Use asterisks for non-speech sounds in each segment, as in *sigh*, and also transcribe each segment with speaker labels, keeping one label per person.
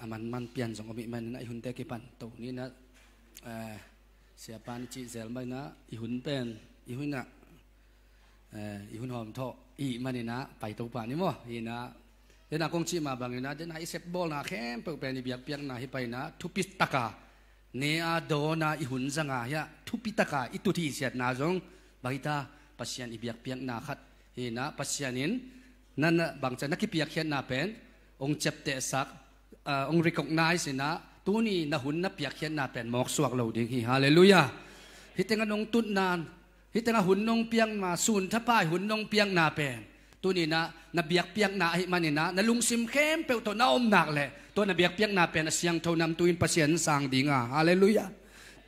Speaker 1: aman man pian zong omi man na ihun te ki pan to ni na sia pan chi zel mai na ihun pen ihun na ihun hom tho i man na pai to pa ni mo i na de na kong chi ma bang na de na i sep bol na khem pe pe ni biak piak na hi pai na thu pis taka ne a do na ihun zanga ya thu pi taka i tu thi siat na zong baita pasian i biak piak na khat hi na pasianin nan bang cha na ki piak hian na pen ong chep te sak องริก o น n i z e นะตัวนี้นะหุ่นนับยากเข็นนาเป็นหมอกสวกเราดิงฮีฮาเลลูยาฮิตเงนองตุนนานฮิตเงหุ่นนองเพียงมาสูนทป้ายหุ่นนองเพียงนาเป็นตัวนี้นะนับยากเพียงนาฮิ้มันนี่นะนลุงซิมเข้มเปลวตัวน้าอมหนักเลยตัวนับยากเพียงนาเป็นเสียงเท่านำตัวอินพปศย์นสังดิงอ่ะฮาเลลูยา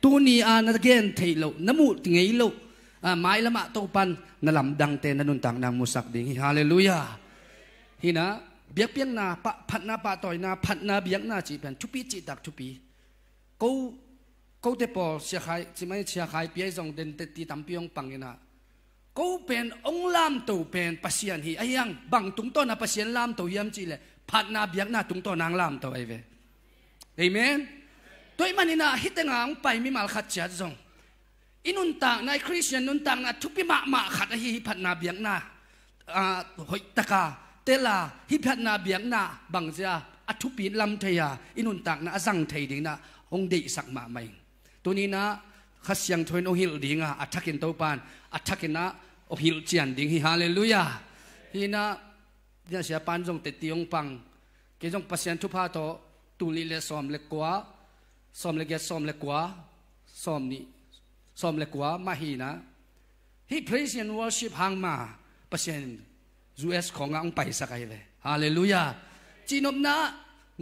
Speaker 1: ตัวนี้อานาเกนเทโลน้ำมูดไงโลไม้ละมาโตปันนลำดังเตนนุนตังนางมุสักดิ่งฮาเลลูยาฮินะ biếc biếc na pa phát na pa tỏi na phát na biếc na chỉ bên chupi chỉ đặc chupi câu câu tế bò xe khai chỉ mấy xe khai biếc dòng đến tết ti tắm biếng bằng na câu bên ông lam tàu bên pasian hi ai yang bằng chúng tôi na pasian lam tàu hiếm chỉ là phát na biếc na chúng tôi nàng lam tàu ấy về amen tôi mà nina hít ngang bay mi mal khát chết dòng inun tang na Christian nun tang na thupi ma ma khát hi phát na biếc na à ah, hội ta cả ตลาฮิพัฒนาเบียงนาบังเจ้าอัฐุปีลำเทียอินุนตักนะสังเทียดิงนะองเดสักมาไม่ตัวนี้นะขัสยังทวนโอหิลดิงอะอัฐกินเตาปานอัฐกินนะโอหิลเจียนดิงฮิฮาเลลูยาฮีนะเนี่ยเสียปานจงเตติยงปังเกจงปัสยันทุพาโตตุลิเลสอมเลกว่าสอมเลกยสอมเลกว่าสอมนี่สอมเลกว่ามาฮีนะฮิพรีเซียนวอร์ชิพหังมาปัสยัน US ของอังไปสักไอเลยฮาเลลูยาจีนบนะ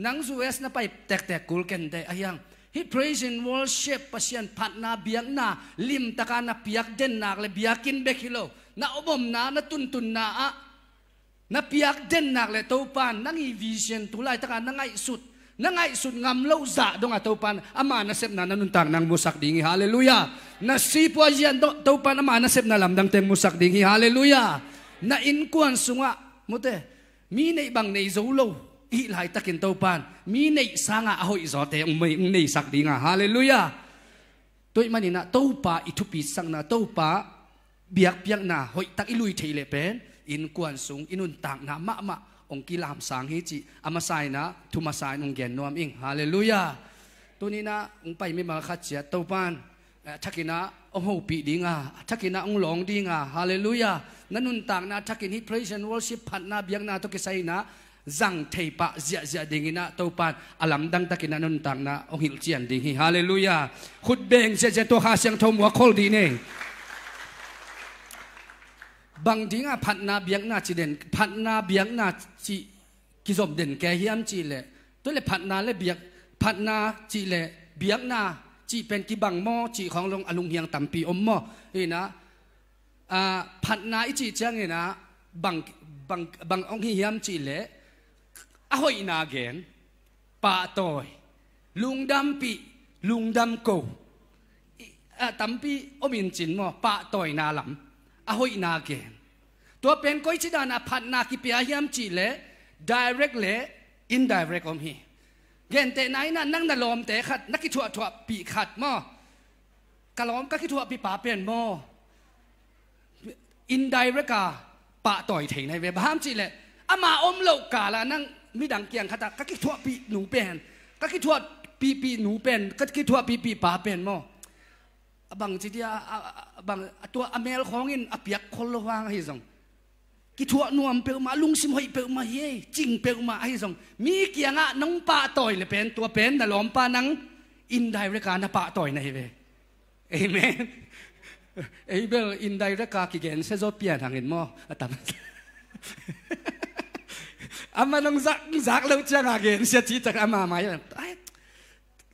Speaker 1: นัง US นะไปแตกแตกกูลกันแต่อายัง He praise and worship pasyan pat na biyak na lim taka na piyak den na le biyakin bekilo na obom na natuntun na a na piyak den na le taupan nang i vision tulay taka nangay sut nangay sut ngam lo za dong taupan ama nasep na nanuntang nang musak dingi hallelujah nasipo ayan taupan ama nasep na lamdang teng musak dingi hallelujah na in kuan sunga mute mi nei bang nei zo lo i lai takin to pan mi nei sanga a hoi zo te ung mai ung nei sak dinga hallelujah tôi mani na to pa i thu pi sang na to pa biak piak na hoi tak i lui thei le pen in kuan sung inun tak na ma ma ong ki lam sang hi chi ama sai na thu ma sai ong gen nom ing hallelujah tôi ni na ong pai mi ma kha chia to pan eh, thakina องหปีดีงาทักกินาองหลงดีงาฮาเลลูยานั่นนุนต่างนะทักกินฮิตพระเชนวอลชิพัดนาเบียงนาตุกิไซนะจังเทปะเสียเสียดีงงนะตัวปันอลัมดังทักกินานุนต่างนะองหิลเจียนดีงงฮาเลลูยาขุดเบงเสียเสียตัวข้าเสียงทมวัคอลดีเน่บางดีงาผพัดนาเบียงนาจีเด่นพัดนาเบียงนาจีกิอมเด่นแกเฮียมจีเล่ตัวเลยพัดนาเลยเบียงพัดนาจีเล่เบียงนาจีเป็นกิบังมอจีของลงอลุงเฮียงตัมปีอมมอนี่นะอ่าผัดนาอีจีเจีเงนี่นะบังบังบังองเฮียมจีเละอ้อยนาเกงป่าตอยลุงดำปีลุงดำโกอ่าตั้มปีอมินจินมอป่าตอยนาลำอหอยนาเกงตัวเป็นก้อยชิดานาผัดนากิเปียเฮียมจีเละ direct เละ indirect อมเฮียเย็นแต่ไหนนั่นนั่งนลอมแต่ขัดนักกิจวัตรปีขัดมอกะล้อมก็กิจวัตรปีป่าเปลี่ยนมอ อินไดรรกาปะต่อยเถงในเว็บห้ามจีแหละอามาอมเหลกกาละนั่งมีดังเกียงขัดก็กิจวัตรปีหนูเปลี่ยนก็กิจวัตรปีปีหนูเปลี่ยนก็กิจวัตรปีปีป่าเปลี่ยนมอบางทีเดียบางตัวอเมลของอินอเปียกคนละวางให้ส่งกิทัวนวมเปียมาลุงซิมหอยเปียมาเย่จิงเปียมาไอ้สองมีเกียงะน้องป้าต่อยเลยเป็นตัวเป็นแต่หลอมป้านังอินไดเรกานะป้าต่อยในเวเอเมนเอเบลอินไดเรกากิเกนเซโซเปียทางเห็นมอตามอามานังซักซักแล้วจะงาเกนเสียชีจากอามาไหมไอ้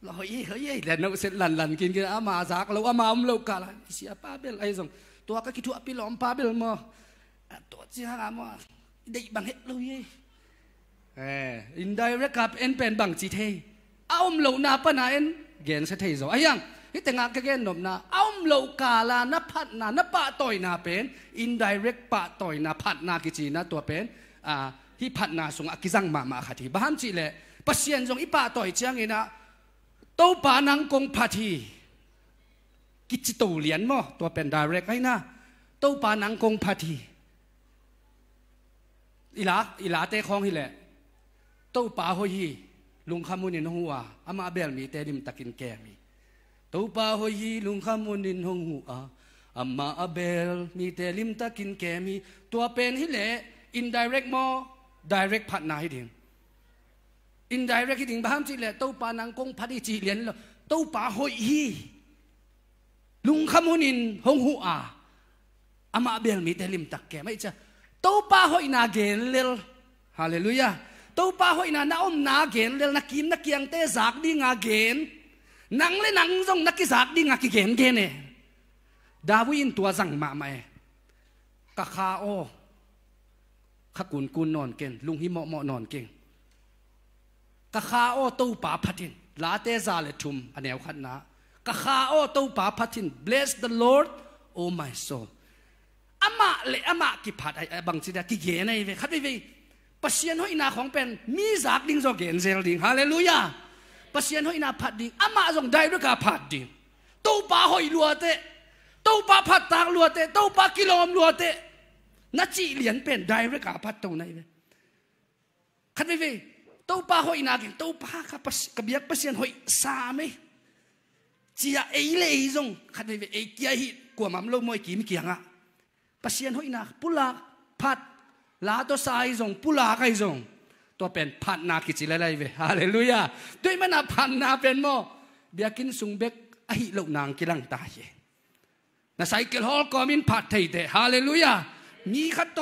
Speaker 1: ลอยเฮ้ยแล้เราเสร็จหลันหลันกินกันอามาซักแล้วอามาอมเลวกาลเสียป้าเบลไอ้สองตัวก็คิดถูกอีหลอมป้าเบลมอตัวที่้าโมได้บังเหตุเลยเอออินได้รักับเอ็นเป็นบังจีเทอาอมเหลานาปนาเอ็นเกณฑ์เสถียรไอ้ยังที่แต่งกันเกณนบนาอมเหลากาลานพัดนานปะต่อยนาเป็นอินได้รักปะต่อยนาพัดนากิจีนาตัวเป็นอ่า ที่พัดนาสงอกิจังมา มาขัดีบ้านจีเล่ปัศยันจงอีปะต่อยเจ้าเงินะโตปานังกงพัที กิจตูเลียนโอตัวเป็นดายเรกไอ้นะโตปานังกงพัทีอีหลาอีหลาเตะของฮิแหละตู้ป่าหอยลุงขมุนินหัวอามาเบลมีเตดิมตะกินแกมีตู้ป่าหอยลุงขมุนินหงัวอามาเบลมีเตลิมตะกินแกมีตัวเป็นฮิแหละ indirect mo direct พัดนายดิ่ง indirect ดิ่งบ้ามจีแหละตู้ป่านางกงพัดจีเลียนแล้วตู้ป่าหอยลุงขมุนินหงหัวอามาเบลมีเตลิมตะแกไม่จ้่ to pa hoi na gen lel hallelujah to pa hoi na na om na gen lel na kim na kiang te zak di nga gen nang le nang jong na ki zak di nga ki gen gen ne dawin tua zang ma mai ka kha o kha kun kun non ken lung hi mo mo non ken ka kha o to pa phatin la te za le thum anew khat na ka kha o to pa phatin bless the lord o my soul ama le ama ki phat ai bang chi da ki ge nei ve khat ve ve pasien hoi na khong pen mi zak ding zo gen zel ding hallelujah pasien hoi na phat ding ama zong dai ru ka phat ding to pa hoi lua te to pa phat tak lua te to pa kilom lua te na chi lian pen dai ru ka phat to nei ve khat ve ve to pa hoi na gen to pa ka pas ka biak pasien hoi sa me chia ei le ei zong khat ve ve ei kia hi kwa mam lo moi ki mi kianga เสียนหอยนักปุลักผัดลาตัวสาย่งปุลักไอ่งตัวเป็นผัดนากิจิเลยเวฮาเลลูยาด้วยมันผัดนาเป็นโมเบียกินสุงเบกไอหลกนางกิลังตายนาไซเคิลฮอลกอมินผัดไทยเดฮาเลลูยามีขัตโต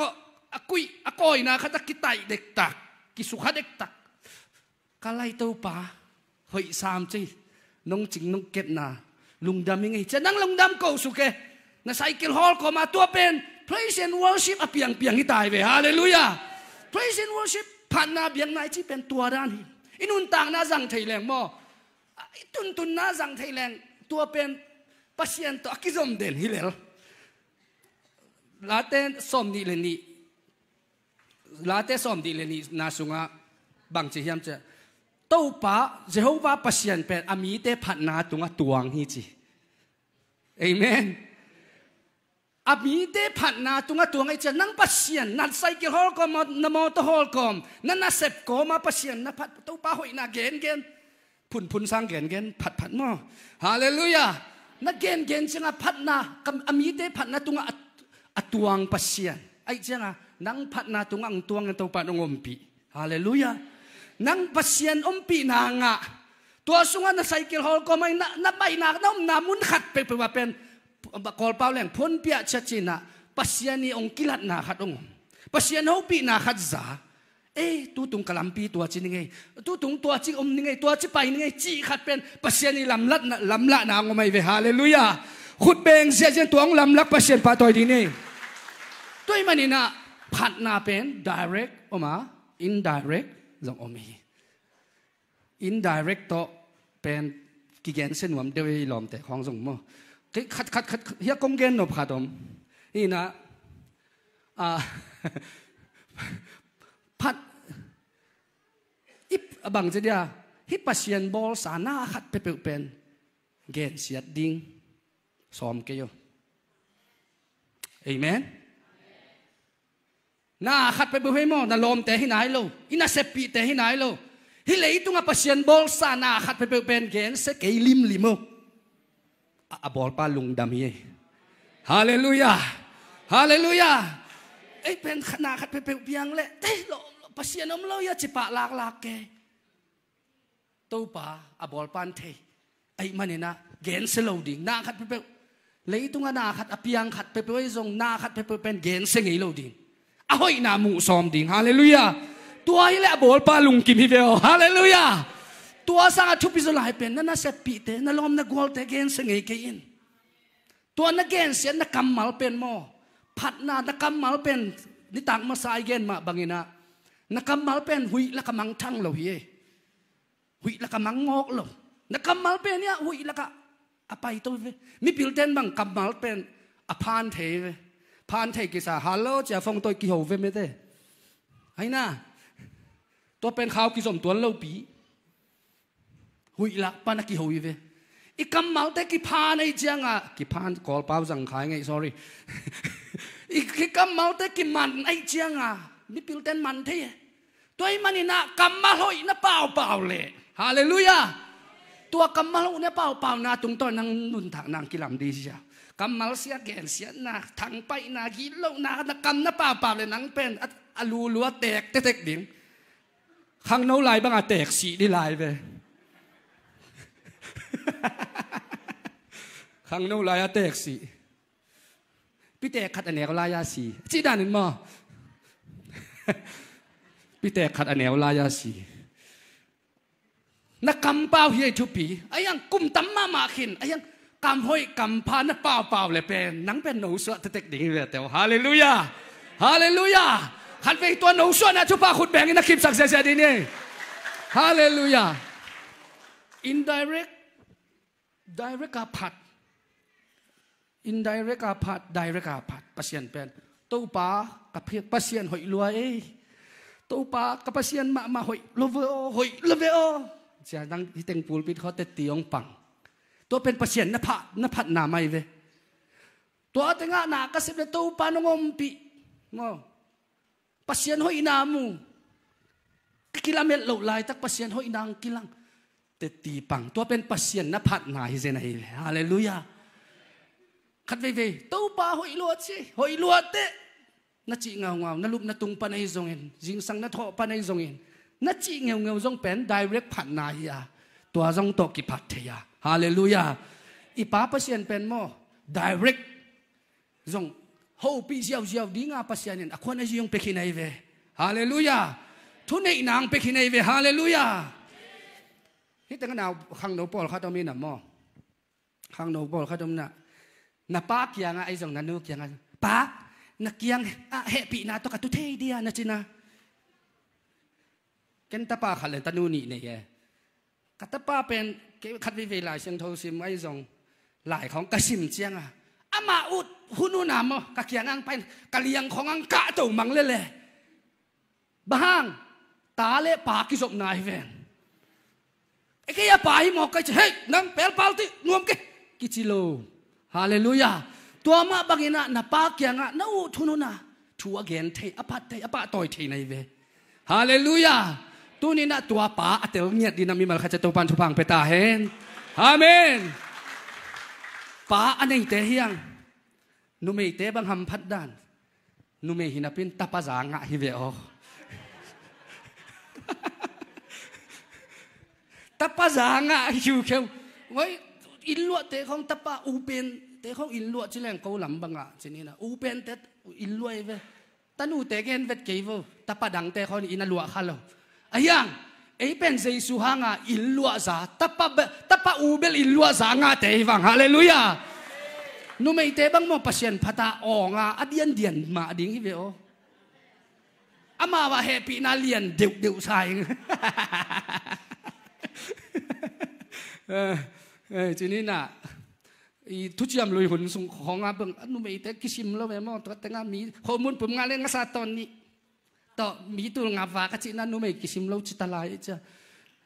Speaker 1: อักุยอักอยนาขัตกิตายเด็กตักกิสุขเด็กตักกะไลเต้าปาหฮยสามจีน้องจิงน้องเก็ตนาลุงดำยังไงจะนั่งลุงดำกูสุเกนาไซเคิลฮอลกอมาตัวเป็น praise and worship อเปียงเปียงที่ตายไปฮาเลลูยา praise and worship ผ่านนาเบียงนายที่เป็นตัวด้านหินอินุนต่างนาจังไทยแรงมอตุนตุนนาจังไทยแรงตัวเป็นปัสยันตัวกิจอมเด่นฮิเลลลาเต้สอมดีเลนีลาเตสอมดีเลนีนาสุงะบางเชียมเจะเต้าป้าเจ้าวาปัสยันเป็นอามีเตผัดนาตุงะตวงฮิจิเอเมนอามีเดผัดนาตุงตัวไงจะนั่งปัสยันนัดไซเคิลฮอลกอมนมอตฮอลกอมนั่นน่ะเสพกอมาปัสยันนั่งผัดตัวป้าหอยนาเกนเกนพุ่นพุ่นสร้างเกนเกนผัดผัดมอฮาเลลูยานักเกนเกนจะนะผัดนาอามีเดผัดนาตุงอตัวงปัสยันไอ้เจ้านะนั่งผัดนาตุงอัตวงกันตัวป้าองอมปีฮาเลลูยานั่งปัสยันอมปีนางะตัวสุงานัไซเคิลฮอลกอมไม่นับใบนักน้องนามุนขัดไปไปว่าเป็นกอลเปาแหล่งพ้นเปียชะจนนะปัศยานีองกิลัดนาขัดองปัศยานอาปีนาขัดจาเอ้ตูตุงกลัมปีตัวจินไงตูตุงตัวจิอมนไงตัวจิไปนไงจีขัดเป็นปัศยานีลำลัดลำละนางไม่เวฮาเลลูยาขุดเบงเสียเจนตัวองลำลักปัศยานปาตอยดีนี่ตัวมันนี่นะผัดนาเป็น direct ออมา indirect จงอมี indirect ต่อเป็นกิเกนเส้นวมเดวยลอมแต่ของจงมั่คัดคัดคัดเฮียกงเกนนบขาดอมนี่นะอ่าพัดอิบบังเจดียฮิปัสเซียนบอลสานาคัดเปเปเ็นเกนเสียดดิงสอมเกยเอเมนน่าขัดไปบุเฮมอนาลมเตะให้นายโลอินาเซปีเตะให้นายโลฮิเลยตุงอาปัสเซียนบอลสานาขัดไปเป็นเก์เซเกลิมลิโมอบอลปาลุงดำเฮฮาเลลูยาฮาเลลูยาเอ้เป็นขนาดเป็เปเปียงเลยเต้โลปัสยานมลอยจิปะลากลากเกตัวปาอบอลปันเทไอ้มันเนี่ยนะเกนเซลดิงนาขัดเปเปเลยตุงนาขัดอพียังขัดเปเปไอ้ทรงนาขัดเปเปเป็นเกนเซงไอ้เดิงอ้อยนามูซอมดิงฮาเลลูยาตัวไอเแหละบอลปาลุงกิมฮิเวลฮาเลลูยาตัวสังอทุพิจลายเป็นนั่นน่ะเสพปีเตนั่นลมนั่นกอลเตเกนเสงเกยินตัวนั่นเกนเสียนั่นกำมัลเป็นมอผัดนานั่นกำมัลเป็นนิต่างมาสายเกนมาบางินะนั่นกำมัลเป็นหุยละกำมังทั้งเราเฮหุยละกำมังงอกเรานั่นกำมัลเป็นเนี่ยหุยละกะอะไปตัวมีพิลเตนบังกำมัลเป็นอพานเทวพานเทกิสาฮัลโหลจะฟงตัวกิโหเวไม่ได้ไอ้น่ะตัวเป็นข้าวกิสมตัวเล่าปี hui lak pan ki hoi ve i kam mal te ki phan ai à, ki phan call pau jang khai ngay sorry i ki kam mal te ki man ai changa mi pil ten man the toy mani na kam ma hoi na pau pau le hallelujah tua kam ma hoi na pau pau na tung tôi nang nun thak nang ki lam di sia kam mal sia gen sia na thang pai na gi lo na na kam na pau pau le nang pen alu lua tek tek ding khang nấu lại bằng à tek si đi lại về ขังนู้ลายาเตกสีพี่เตกขัดอันแนวลายาสีจีดานินมอพี่เตกขัดอันแนวลายาสีนักกำเป้าเฮียชุปีไอ้ยังกุมตั้มมามาขินไอ้ยังกำห้อยกำพานักเป้าเป้าเลยเป็นนังเป็นหนูสวดเต็กดิงเลยแต่ฮาเลลูยาฮาเลลูยาขันไปตัวหนูสวดนะชุปาขุดแบ่งนักขิมสักเสียดีเนี่ยฮาเลลูยา indirect direct apat indirect apat direct apat pasien pen tu pa kapiak pasien hoi lua eh tu pa kapasien ma ma hoi love o hoi love o sia dang hiteng pulpit kho te tiong pang tu pen pasien na phat na phat na mai ve tu atenga na kasip le tu pa ngom pi ngo pasien hoi na mu kilamel lo lai tak pasien hoi nang kilang เตตีปังตัวเป็นปัสเซียนนพัดนายเซนไยฮาเลลูยาขัดเว่ยเต้าปลาหอยลวดสิหอยลวดเตะนัจิเงาเงานลุกนตุงปนไอจงเงินจิงสังนทอปนไอจงเงินัจิเงาเงาจงเป็นไดเรกผัดนายยาตัวจงตกิพัดเทียฮาเลลูยา อีป้าปัสเซียนเป็นมอ direct จงฮปีเจียวเจียวดีงาปัสยานินอควนไอจงเปกินไอเวฮาเลลูยาทุนไอนางเปกินไอเวฮาเลลูยานี่ตั้งนาขังโนปอลขาต้องมีหนามอขังโนปอลขาต้องน่ะน้าปากยังไอ้ส่งนันนุกยังปากนักยังอะเฮปีน่าตกัตุเทียดีะนะจีน่ะกันตาปาขันเลยตานูนี่เนี่ยกัตาปาเป็นคัดวิเวลาเชียงททซิมไอ้ส่งหลายของกระสิมเจียงอ่ะอามาอุดหุนูนามอกะเกียงอังเปกนกะเลียงของอังกะตัวมังเล่เลยบ้างตาเล่ปากกิจบนายเวง cái à pa hi kai cái hey nang pel pal ti nuam cái kichilo hallelujah tua ma bangina na pa kya nga na u thunu na thu again thei apat thei apa toy thei nei ve hallelujah tu ni na tua pa atel à nyet dinami mal khacha to pan thupang peta hen amen pa anei te hiang numei te bang ham phat dan tapa hinapin tapazanga hi ve oh. tapa zanga hiu kheu ngoi in luat te khong tapa upen te không in câu chi bằng ko lam banga là u upen te in luai e ve tanu te gen vet ke vo tapa dang te khon in halo, khalo ayang ei pen zai su hanga in luat za tapa tapa ubel in luat za nga te wang e hallelujah nu mei te bang mo pasien phata onga adian dian ma ding hi về ô, ama wa happy na lian deu deu sai *laughs* 진이나 이 투지암 로이 혼숭 홍아병 누메 이때 기심로 메모 또땡아 미 호문 봄가래 가사 또니 또 미둘 나와 같이 나 누메 기심로 치달라이자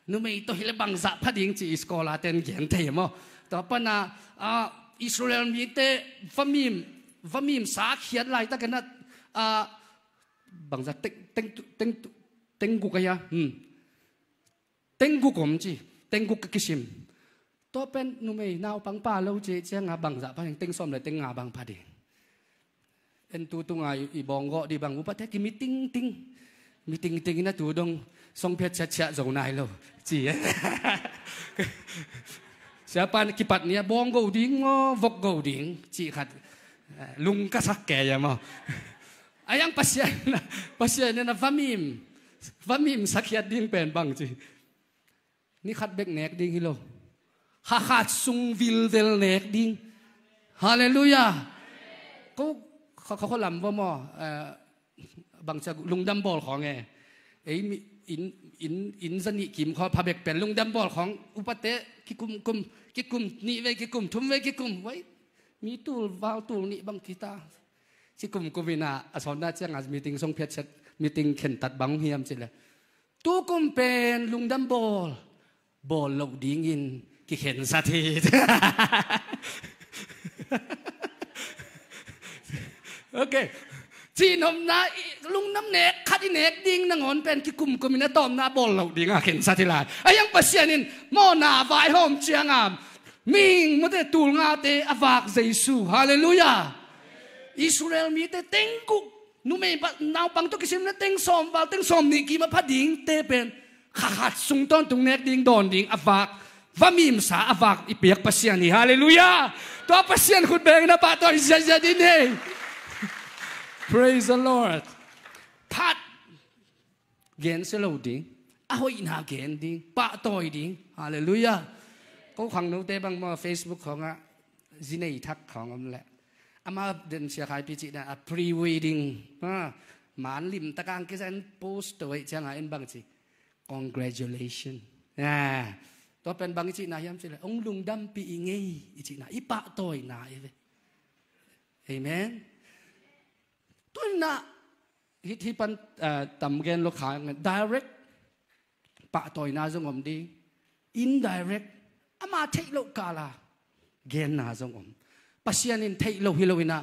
Speaker 1: 누메 또힐 방사 파딩 지 스콜라 텐 겐테 뭐 또빠나 아 이스라엘 미테 파밈 파밈 사키야 라이다 가나 아 방사 땡땡땡 땡구 가야 음 땡구 검지 kích nào bằng lại 땡 국기심 또뺀 놈의 나우 방파 로지 제가 방자 파행 땡솜 레 땡아 방파 디 엔투 뚱아 이 봉고 디 방우 파테 기 미팅 팅 미팅 팅이나 두동 송패 차차 정나이 로 지에 Siapa kipat niya? Bong Golding eh? *laughs* o Vok Golding? Cikat. Eh, Lungkasak kaya mo. *laughs* Ayang pasyan na. *laughs* Pasyan na na vamim. Vamim điên ding bằng Cikat. นี่ขัดเบกเนกดิงฮิโลขาขาดซุงวิลเดลเนกดิง ฮาเลลูยาเขาเขาเขาลำว่ามอบางจะลุงดัมบอลของไงเอ้อินอินอินสนิกิมขอพาเบกเป็นลุงดัมบอลของ อุปเตกิกุมกุมกิกุมนี่เวกิกุมทุ่มเวกิกุมไว้ มีตูวาวตูนี่บางทีตาสิกุมกุมินาอสอนนาเจ้างานมีติงทรงเพชรมีติงเข็นตัดบางเฮียมสิเลยตูกุมเป็นลุงดัมบอลบอลลูดิ้งอินกิเห็นสถิตโอเคทีนอมนาลุงน้ำเนกคัดอินเนกดิ้งนางอนเป็นกิกุมกุมินะตอมนาบอลลูดิ้งอ่ะเห็นสถิตไอยังเปอรเซียนินโมนาวาโฮมเชียงามมิงมุเตตูลงาเตอาวากเจสูฮาเลลูยาอิสราเอลมีแต่เต็งกุกนุ่มเองนาวปังตุกิสิมเนเต็งสอมวาลเต็งสอมนิกีมาพัดดิ้งเตเป็นขาขาดสุงต้นตรงเนกดิงดอนดิงอวักว่ามีมสาอวักอีเปียกปัสยานีฮาเลลูยาตัวปัสยานคุณเบงนะปะตัวอิจยาดินเฮ praise the Lord ทัดเกนเสลดิงอาหอยนาเกนดิงปะตัวดิงฮาเลลูยาก็ขังนู้เตบังมาเฟซบุ๊กของอ่ะจินไอทักของอันแหละอามาเดินเชียร์ขายพิจิตรนะ pre wedding อะหมานลิมตะการกิจันโพสต์ตัวเองเชียงไอ้บังจี Congratulations. À, tôi bên bằng chị này em chị là ông lùng đâm bị nghi chị này ít bạ tôi Amen. Tôi na hit hi pan à, tầm gen lo khai direct pa toy na giống ông đi indirect ama take lo cả gen na giống ông pasien in thấy lo hi lo na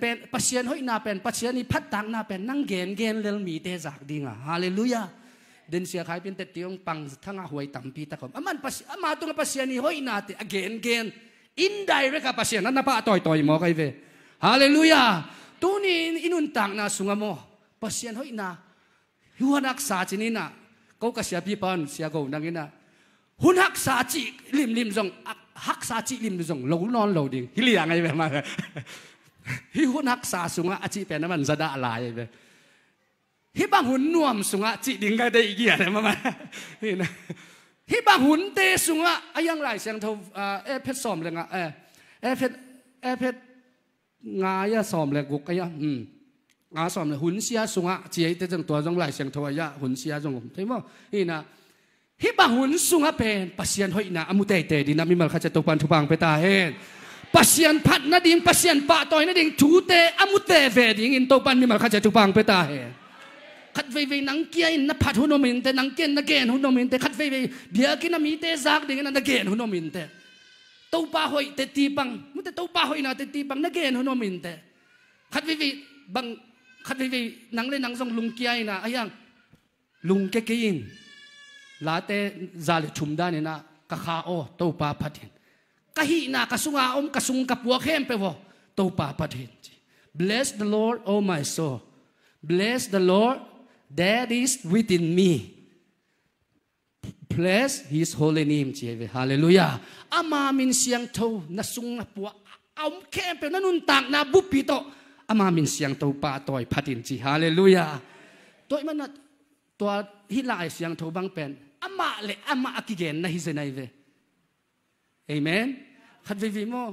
Speaker 1: pen pasian hoi na pen pasian ni phát tăng na pen nang gen gen lel mi te giặc đi ngà hallelujah den siya kay pin tet yung pang tanga huay tampi ta kom aman pas amato nga pasya ni hoy nati again again indirect ka pasya na napatoy toy mo kay ve hallelujah tuni inuntang na sunga mo pasya hoy na huanak sa chinina ko kasya pipan siya go nangina hunak sa chi lim lim jong hak sa chi lim jong lo non lo ding hiliya ngay ve ma hi hunak sa sunga achi pe naman zada alay ve ฮิบังหุนน่วมสุงะจิดิงก็ได้อีกอย่างมามานี่นะฮิบังหุนเตสุงะอายังไรเสียงเท่าเอเพชรสอมเลยงะเอเอเพชรเอเพชรงายสอมเลยกุกยังอืมงาสอมเลยหุนเสียสุงะจีไอเตจังตัวจังไรเสียงทวายะหุนเสียจังผมที่มั้งนี่นะฮิบังหุนสุงะเป็นปัสยันหอยนะอมุเตเตดินามิมัลขจตุปันทุบังเปตาเหนปัสยันพัดนาดิงปัสยันปะตอยนาดิงทูเตอมุเตเวดิงอินโตปันมิมัลขจตุปังเปตาเหน khát vây vây nắng kia in nắp phát hôn ôm thế nắng kia na kia hôn ôm inte khát vây về bia kia na mi te giác đi na kia hôn ôm thế tàu pa hội te ti bằng muốn te tàu pa hội nào te ti bằng na kia hôn ôm inte khát vây về bằng khát vây về nắng lên nắng rong lùng kia in à ai ayang lùng cái kia in lá te zali chum đan da na ka kha o tàu pa patin kahi na sung kasunga om kasung kapwa khem pe wo tàu pa patin bless the lord oh my soul bless the lord that is within me. Bless His holy name, Jehovah. Hallelujah. Amamin siyang to nasung na po. Aum kempe nanuntang na bupito. Amamin siyang to pa toy patin si. Hallelujah. Toy man na toa hilay siyang to bang pen. Ama le ama akigen na hizenayve. Amen. Kadvivi mo.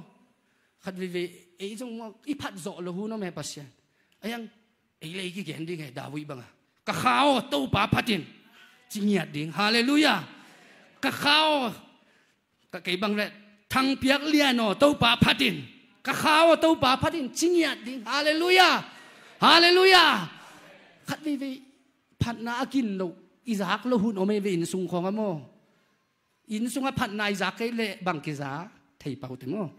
Speaker 1: Kadvivi. Ay isang ipat zo lo huno may pasyan. Ayang, ay lagi gen di ngay dawi ba nga ka khao to pa phatin chingia ding hallelujah ka khao ka kai bang le thang piak liano to pa phatin ka khao to pa phatin chingia ding hallelujah hallelujah khat vi vi phat na akin lo izak lo hun ome ve in sung khong amo in sung a phat na izak ke le bang ke za thei pau te mo *laughs*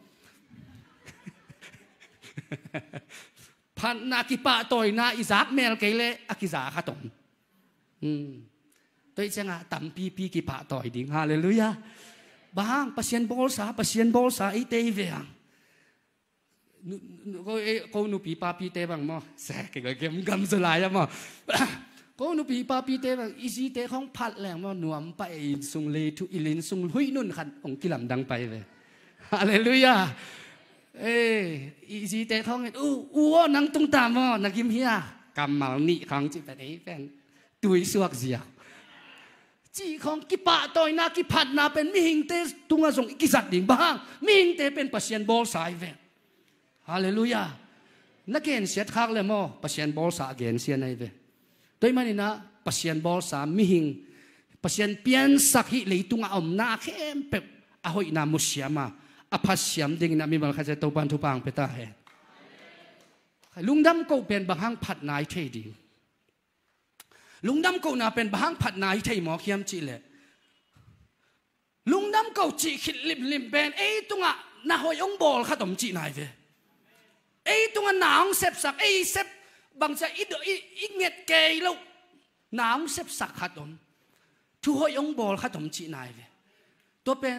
Speaker 1: พันนากิปะต่อยนาอิสากเมลเกเลอากิสาคาตงอืมตัวเงอะตั้มพีพีกิปะต่อยดิงฮาเลลูยาบางปัสยนบอลสาปัสยนบอลสาอิเตเวียงก็เอก็นูปีปาปีเตบังมอแสกก็เกมกำสลายมอก็นุปีปาปีเตะังอีซีเตของพัดแรงงมอหนวมไปสุงเลทุอิลินสุงหุยนุ่นขันองค์กิลำดังไปเลยฮาเลลูยาเอออีสีเต่ท้องเห็นอู้อ้วนังตุงตามอนักกิมเฮียกำมาลนีขังจีเแ็นไอ้แฟนตุยสวกเสียจีของกิปะต่อยนากิพัดนาเป็นมิหิงเตตุงอสงกิสัตดิ่งบ้างมิหิงเตเป็นปัสเยนบอลสายแฟนฮาเลลูยานักเกณฑ์เสียทักเลยมอปัสเยนบอลสาเกณฑ์เสียในเวตัวมันนี่นะปัสเยนบอลสามิหิงปัสเยนเปียนสักฮิเลยตุงอาอมนาเข้มเป็บอหอยนามุสยามาอภัสยามดิ่งนะมีบางข้าจะตัวบันทุบางไปตาเห็ลุงดำก็เป็นบางห้างผัดนายเทดีลุงดำก็น่าเป็นบางห้างผัดนายเทหมอเขียมจีเลยลุงดำก็จีขิดลิมลิมเป็นไอ้ตุงะน่าหอยองบอลขัดตมจีนายเวไอ้ตุงะนางเซบสักไอ้เซบบางจะอิดออิิเงียดเกยแล้วนางเซบสักขัดตมทุหอยองบอลขัดตมจีนายเวตัวเป็น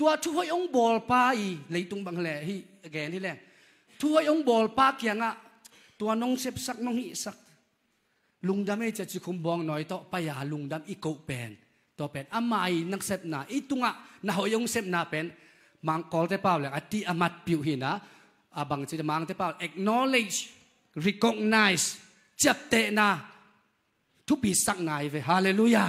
Speaker 1: ตัวช่วยองบอลปาอีในตุงบังแหล่ฮีแกนี่แหละช่วยองบอลปาเกียงอ่ะตัวน้องเซบสักน้องฮีสักลุงดำม่จะจุคุมบองหน่อยต่อไปยาลุงดำอีกเเป็นต่อเป็นอามายนักเซบนาอีตุงอ่ะนาหอยองเซบนาเป็นมังกอลเทปล่าเลยอติอมัดพิวหินะอาบังจะมังเทเปล่า acknowledge recognize จับเตะนะทุกปีสักนายเวฮาเลลูยา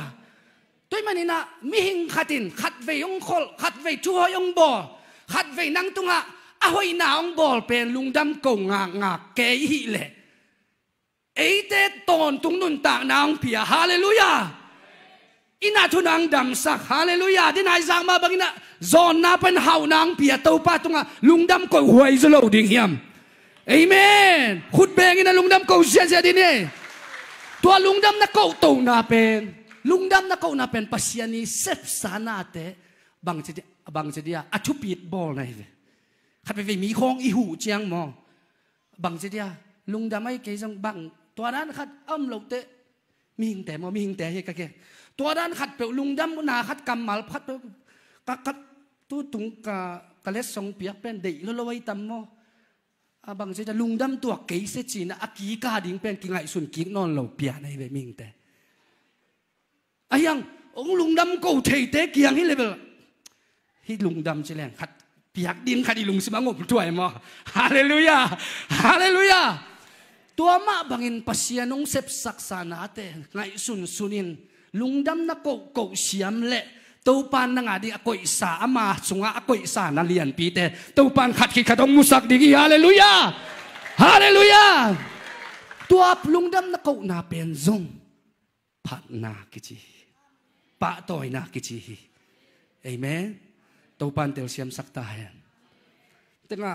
Speaker 1: toy manina mihing khatin khatve yong khol khatve chuho yong bol khatve nang tunga ahoi na ong bol pen lungdam ko nga nga ke hi le eite ton tung nun ta na ong pia hallelujah ina thu nang dam sak hallelujah din ai zang ma bagina zon na pen hau nang pia to pa tunga lungdam ko huai zalo ding hiam amen khut beng ina lungdam ko zia zia din e tua lungdam na ko to na pen ลุงดำนักเอานัาเป็นพัศยานีเซฟสานาเตบางจะดีบางจะดีอาชุบีดบอลนะเขบไปไปมีคงอิหูเจียงมอบางจะดีลุงดำไม่เกยังบางตัวนั้นขัดอ้ำเหลาเตมีหิงแต่มอมีหิงแต่เฮกเกตัวนั้นขัดเปลุงดำนาขัดกำมัลพัดเปวะกะตู้ตุงกะกะเลสสองเปียกเป็นเดี๋ยวลอยตั้มมอบางจะดีลุงดำตัวเกยเสจีนะอากีกาดิ่งเป็นกิ่งไอลสุนกิ่งนอนหลาเปียในเวมีหิงแต่ ai ayang ông lùng đâm cầu thầy tế kiang hi level hi lùng đâm chỉ là khát piak ding khát đi lùng xí mang ngộp tuổi mà hallelujah hallelujah tua ma bangin pasian ông sep sắc sana ate ngay sun sunin lùng đâm na cầu cầu siam le tâu pan na ngadi akoi sa ama sunga ako isa na lian pite tâu pan khát khi khát ông musak đi hallelujah hallelujah tua lùng đâm na cầu na pen zong phát na cái ปะต่อยนะกิจิฮีเอเมนตัวปันเตลเซียมสักตาเห็นแต่ก็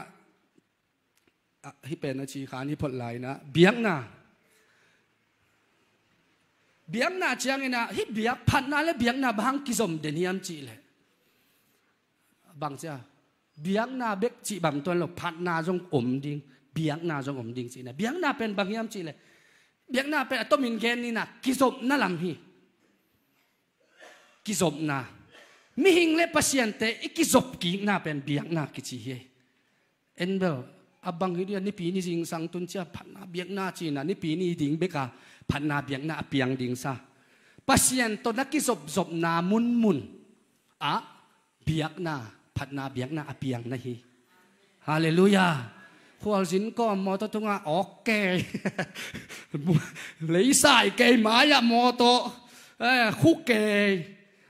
Speaker 1: ฮิเป็นอาชีขานี่พดไหลนะเบียงนะเบียงนาเจียงนะฮิเบียกพันนาและเบียงนาบางกิจมเดนิยมจีเลยบางเจ้าเบียงนาเบกจีบางตัวหลบพันนาจงอมดิ้งเบียงนาจงอมดิ้งจีนะเบียงนาเป็นบางยามจีเลยเบียงนาเป็นต้มินเกนนี่นะกิจมนั่นหลังฮี kizop na mi hing le pasiente ikizop ki na pen biak na ki chi he en bel abang hi ni pi ni sing sang tun cha phat na biak na chi na ni pi ni ding beka phat na biak na apiang ding sa pasien to na kizop zop na mun mun a biak na phat na biak na apiang na hi hallelujah khwal zin ko mo to tunga ok lấy sai cây mãi à mo to khu eh, kề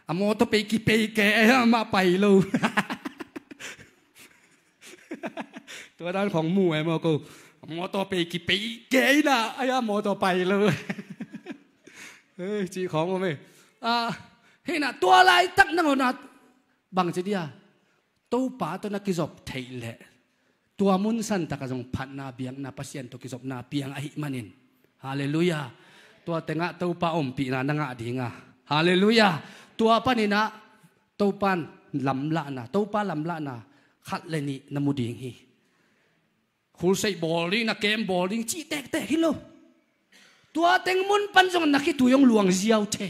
Speaker 1: 阿摩都俾結俾嘅，阿媽閉路。ตัวด้านของมู่ไอ้โมกูมอตไปกี่ปีเกยนะไอ้ยามอตไปเลยเฮ้ยจีของมั้ยอ่าเฮ้ยนะตัวอะไรตั้งนั่งนะบังจะเดียตู้ป่าตัวนักกิจบเทเลตัวมุนสันตะกะจงพันนาเบียงนาพัศยันตุกิจบนาเบียงไอ้มันินฮาเลลูยาตัวเตงะตู้ป่าอมปีนานังะดีงะฮาเลลูยา tua panina topan lam la na topa lam la na khat le ni namuding hi khul sei bowling na kem bowling chi tek tek hi lo tua teng mun pan jong na ki tuyong luang ziau the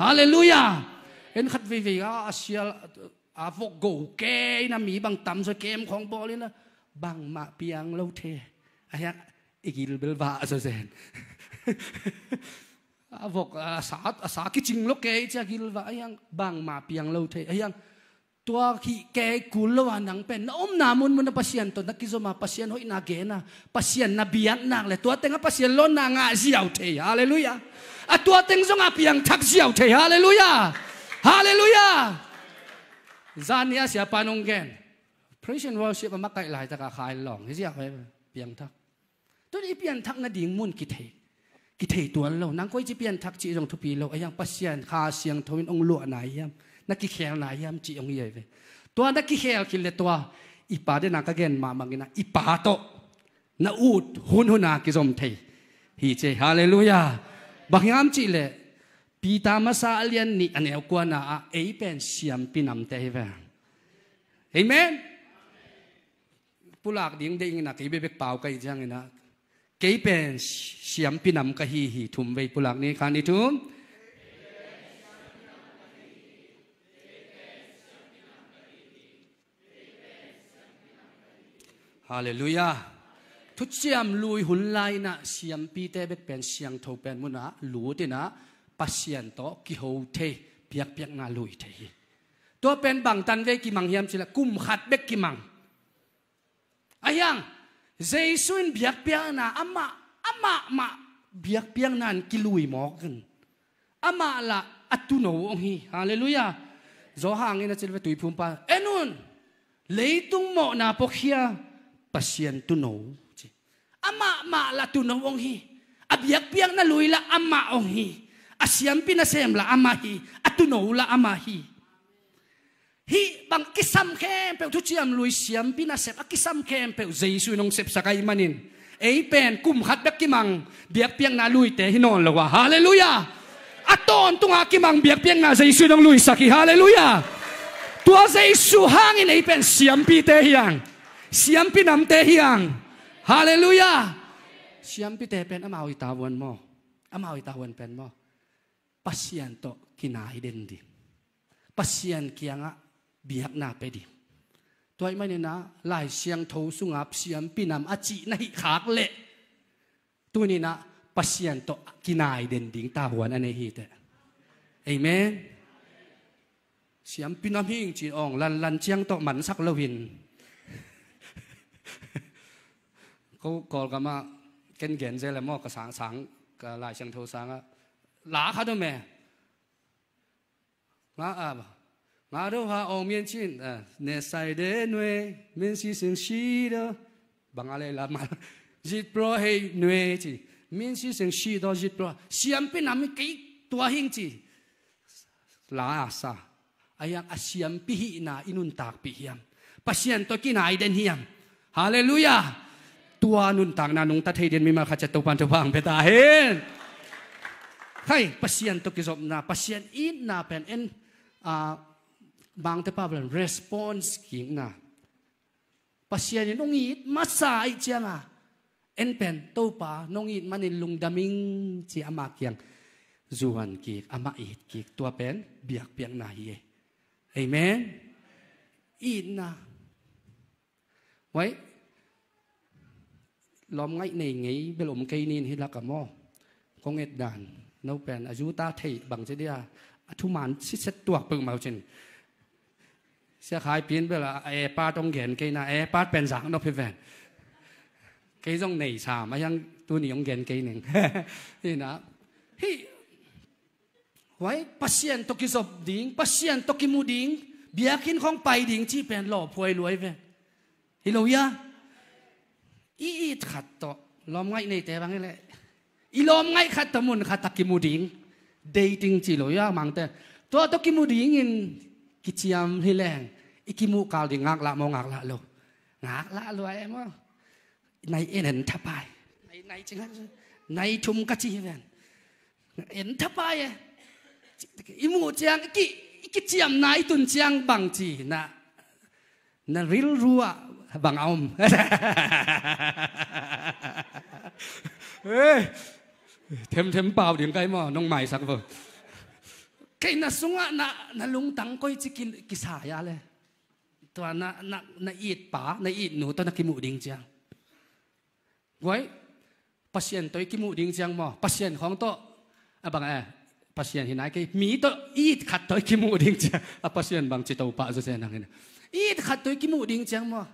Speaker 1: hallelujah en khat ve ve a ah, asial a ah, vok go ke na mi bang tam so kem khong bowling na bang ma piang lo the a ya igil bel va so zen *laughs* avok sa à, sa ki à, ching lo ke cha gilwa ayang bang ma piang lo the ayang tua khi ke kulo nang pen na om namun mo na pasien to nakizo ma pasien hoi na gena pasien na bian nang le tua tenga pasien lo na nga ziaw the hallelujah a à, tua teng zo a piang thak ziaw the hallelujah hallelujah zania sia panong gen Christian worship mà mắc cái lại ta cả khai lòng cái gì vậy biang thắc tôi đi biang thắc na điên muôn kí thế ki thei tuan lo nang koi chi pian thak chi rong thupi lo ayang pasian kha siang thoin ong lo na yam na ki khel na yam chi ong ye ve to na ki khel ki lệ to ipa de na ka gen mà cái na ipa to na út hôn hôn huna ki zom thầy, hi che hallelujah chỉ bangyam chi le pita masa alian ni em kwa na a ấy pen siam pinam te ve amen pulak ding ding na ki bebek pau kai jang na เกเป็นเสียมพินำกะฮีฮีทุมไวปุลักนี้คานิทุมฮาเลลูยาทุกเสียมลุยหุ่นไลนะเสียมปีเตเบกเป็นเสียงทเป็นมุนะลูตินะปัสยันโตกิโฮเทเปียกเปียกนาลุยเทตัวเป็นบังตันเวกิมังเฮียมสิละกุมขัดเบกกิมังอายัง Jaisun biak biak na ama ama ma biak biak na kilui mo kan. Ama la atuno ong hi. Hallelujah. Zo ina na silve tui pumpa. Enun. Leitung mo na pokhiya pasien tuno. Ama ma la tuno ong hi. Abiak biak na luila ama ong hi. Asyam pinasem la ama hi. Atuno la ama hi hi bang kisam khem pe thu chiam lui siam pina sep akisam khem pe jesu nong sep sakai manin ei pen kum khat bek kimang biak piang na lui te hinon lawa hallelujah aton tunga kimang biak piang na jesu nong lui saki hallelujah tua jesu hangin ei pen siam pi te hiang siam pi nam te hiang hallelujah siam pi te pen amau itawan mo amau itawan pen mo pasien to kinai den dendi pasien kianga บียกนาไปดิ ตัวไอ้ไม่เนี่ยนะลายเสียงทูสุงับเสียงปีนำอาจีในขากเละตัวนี้นะปัสเซียนตกินายเด่นดิ่งตาหวนอันนี้ฮีเตเอเมนเสียงปีนำหิงจีอองลันลันเชียงตกมันสักลวินเขากอลกันมา เกนเกนเจลมอกระสังสังกระลายเสียงทูสังอะลาเขาดไหมงาอ่ะငါတို့ဟာအောင်မြင်ခြင်းနဲ့ဆိုင်တဲ့နွေမင်းစီစဉ်ရှိတော့ဘာငါလဲလာမလားဂျစ်ပရဟိနွေချီမင်းစီစဉ်ရှိတော့ဂျစ်ပရရှမ်ပင်နာမကိတွာဟင်းချီလာဆာအယံအရှမ်ပိဟိနာအင်းွန်တက်ပိဟျမ်ပရှန်တော့ကိနာအိဒန်ဟျမ်ဟာလေလုယာတွာနွန်တက်နာနုံတထေဒင်မိမခါချက်တောပန်တောပန်ဘေတာဟင်ခိုင်ပရှန်တော့ကိဇောမနာပရှန်အင်းနာပန်အင်အာ bang te pa blan response king na pasian nong it masa ai chianga en pen to pa nong it manin lungdaming chi ama kyang zuhan ki ama it ki tua pen biak piang na hi amen in na wai lom ngai nei ngai belom kai nin hi lakamo et dan no pen ajuta thei bang che dia thu man si set tuak pung mau chen เสียขายพินเปละเอป้าต้องเห็นกินนะเอป้าเป็นสังนกพิเวนกีต้องหนีสามยังตัวนี้ยองเห็นกนหนึ่งนี่นะเฮ้ยไว้ปัสเซียนตกิสบดิงปัสเซียนตกิมูดิงเบียกินของไปดิง ที่เป็นหล่อพวยรวยเว้ยฮิโลยะอีขัดต่อลอมไงในแต่บางอะไรลอีลอมไงขัดตะมุนขัดตะกิมูดิงเดทิ n งจีโลยะมังแต่ตัวตะกิมูดิงอินกิจยามฮิแรงอีกิมูกาวดิงักละมองงักละโลงักละรวยมั้งในเอ็นเห็นทับไปในในจึงในชุมกัจจีเวนเอ็นทับไปอีมูเจียงกิกิจยามนายตุนเจียงบังจีนะนั่นริลรัวบังอมเฮ้ยเทมเทมเปล่าเดี๋ยวไกลมอน้องใหม่สักเบอร์ cái na sunga na na lung tang koi chi kisaya le to na na na it pa na it nu to na kimu ding chang vậy pasien tôi kimu ding mo pasien khong to à bằng à pasien hiện nay cái mi to ít khát tôi kimu ding chang *laughs* ah, à pasien bằng chỉ tàu pa rồi xem năng ít khát tôi kimu ding chang mo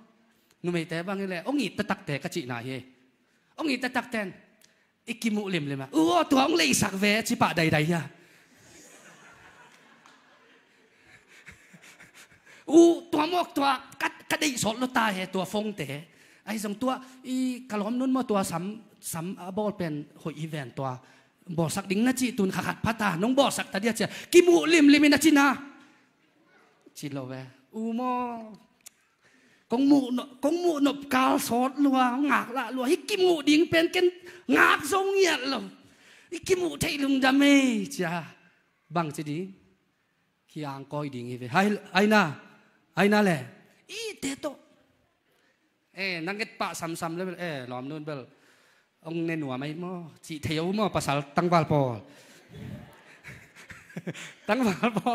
Speaker 1: nu mấy té bằng cái ông ít tắc té cái chị này he ông ít tắc ten ikimu lim lim à ô tôi ông lấy sắc về chỉ pa đầy đầy อูตัวมกตัวกัดกัดได้สดลตาเหตัวฟงเตะไอ้สองตัวอีกะล้อมนุนมาตัวสำสำบอลเป็นหอยอีเวนตัวบอสักดิ้งนะจีตุนขัดพัตานงบอสักตาเดียเจกิมูลิมลิมินะจีนะจีโลเวอูมอกงมูนกงมูนบกาลสดลัวงากละลัวฮิกิมูดิ้งเป็นกันงากทรงเงียลอฮิกิมูเท่ลุงจาไมจ้าบังจีดีฮิอังกอยดิ้งเวไอไอ้นะไอ้นั่นแหละอีเตโตเอ้นังเก็ตปะซ้ำซ้ำเลยเอ้หลอมนู่นเบลองในหนัวไม่หม้อจีเทียวหม้อภาษาตั้งบาลพอ ตั้งบาลพอ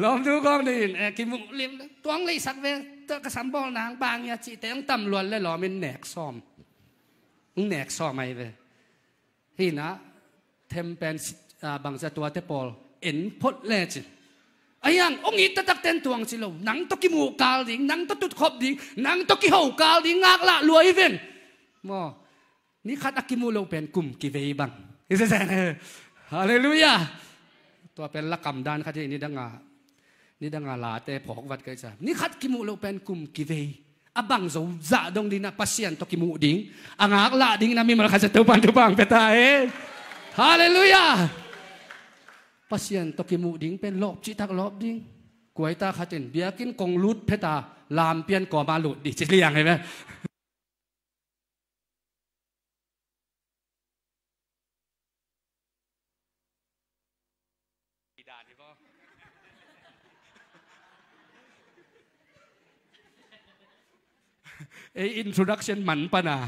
Speaker 1: หลอมดูกล้องดิเอ้กิมุลิมตวงเลยสักเวตกระสัมบอลนางบางเนี่ยจีเตียงตำรวจเลยหลอมเป็นแหนกซ้อมแหนกซ้อมไหมเว้ยที่นะ เทมเป็นบางจะตัวเทปอลเอ็นพดเลยจิ ayan ong ita tak ten tuang silo nang to ki mu kal ding nang to tut khop ding nang to ki ho kal ding ngak la luai ven mo ni khat akimu lo pen kum ki ve bang is it hallelujah ตัวเป็นละกำดานคัดนี่ดังงานี่ดังงาลาเตผอกวัดกันจ้ะนี่คัดกิมูโลเป็นกลุ่มกิเวอับังโซจ่าดงดีนะพัศยันตกิมูดิงอ่างอักละดิงนะมีมันขัดจะเตปันเตปังเปตาเอฮาเลลูยาปัศยันตกิมูดิงเป็นลบจิตักลบดิง กวยตาขัดเนเบียกินกงลุดเพตาลามเปียนก่อมาหลุดดิจิเลียงเห็นไหมเอออินโทรดักชันมันปะนะ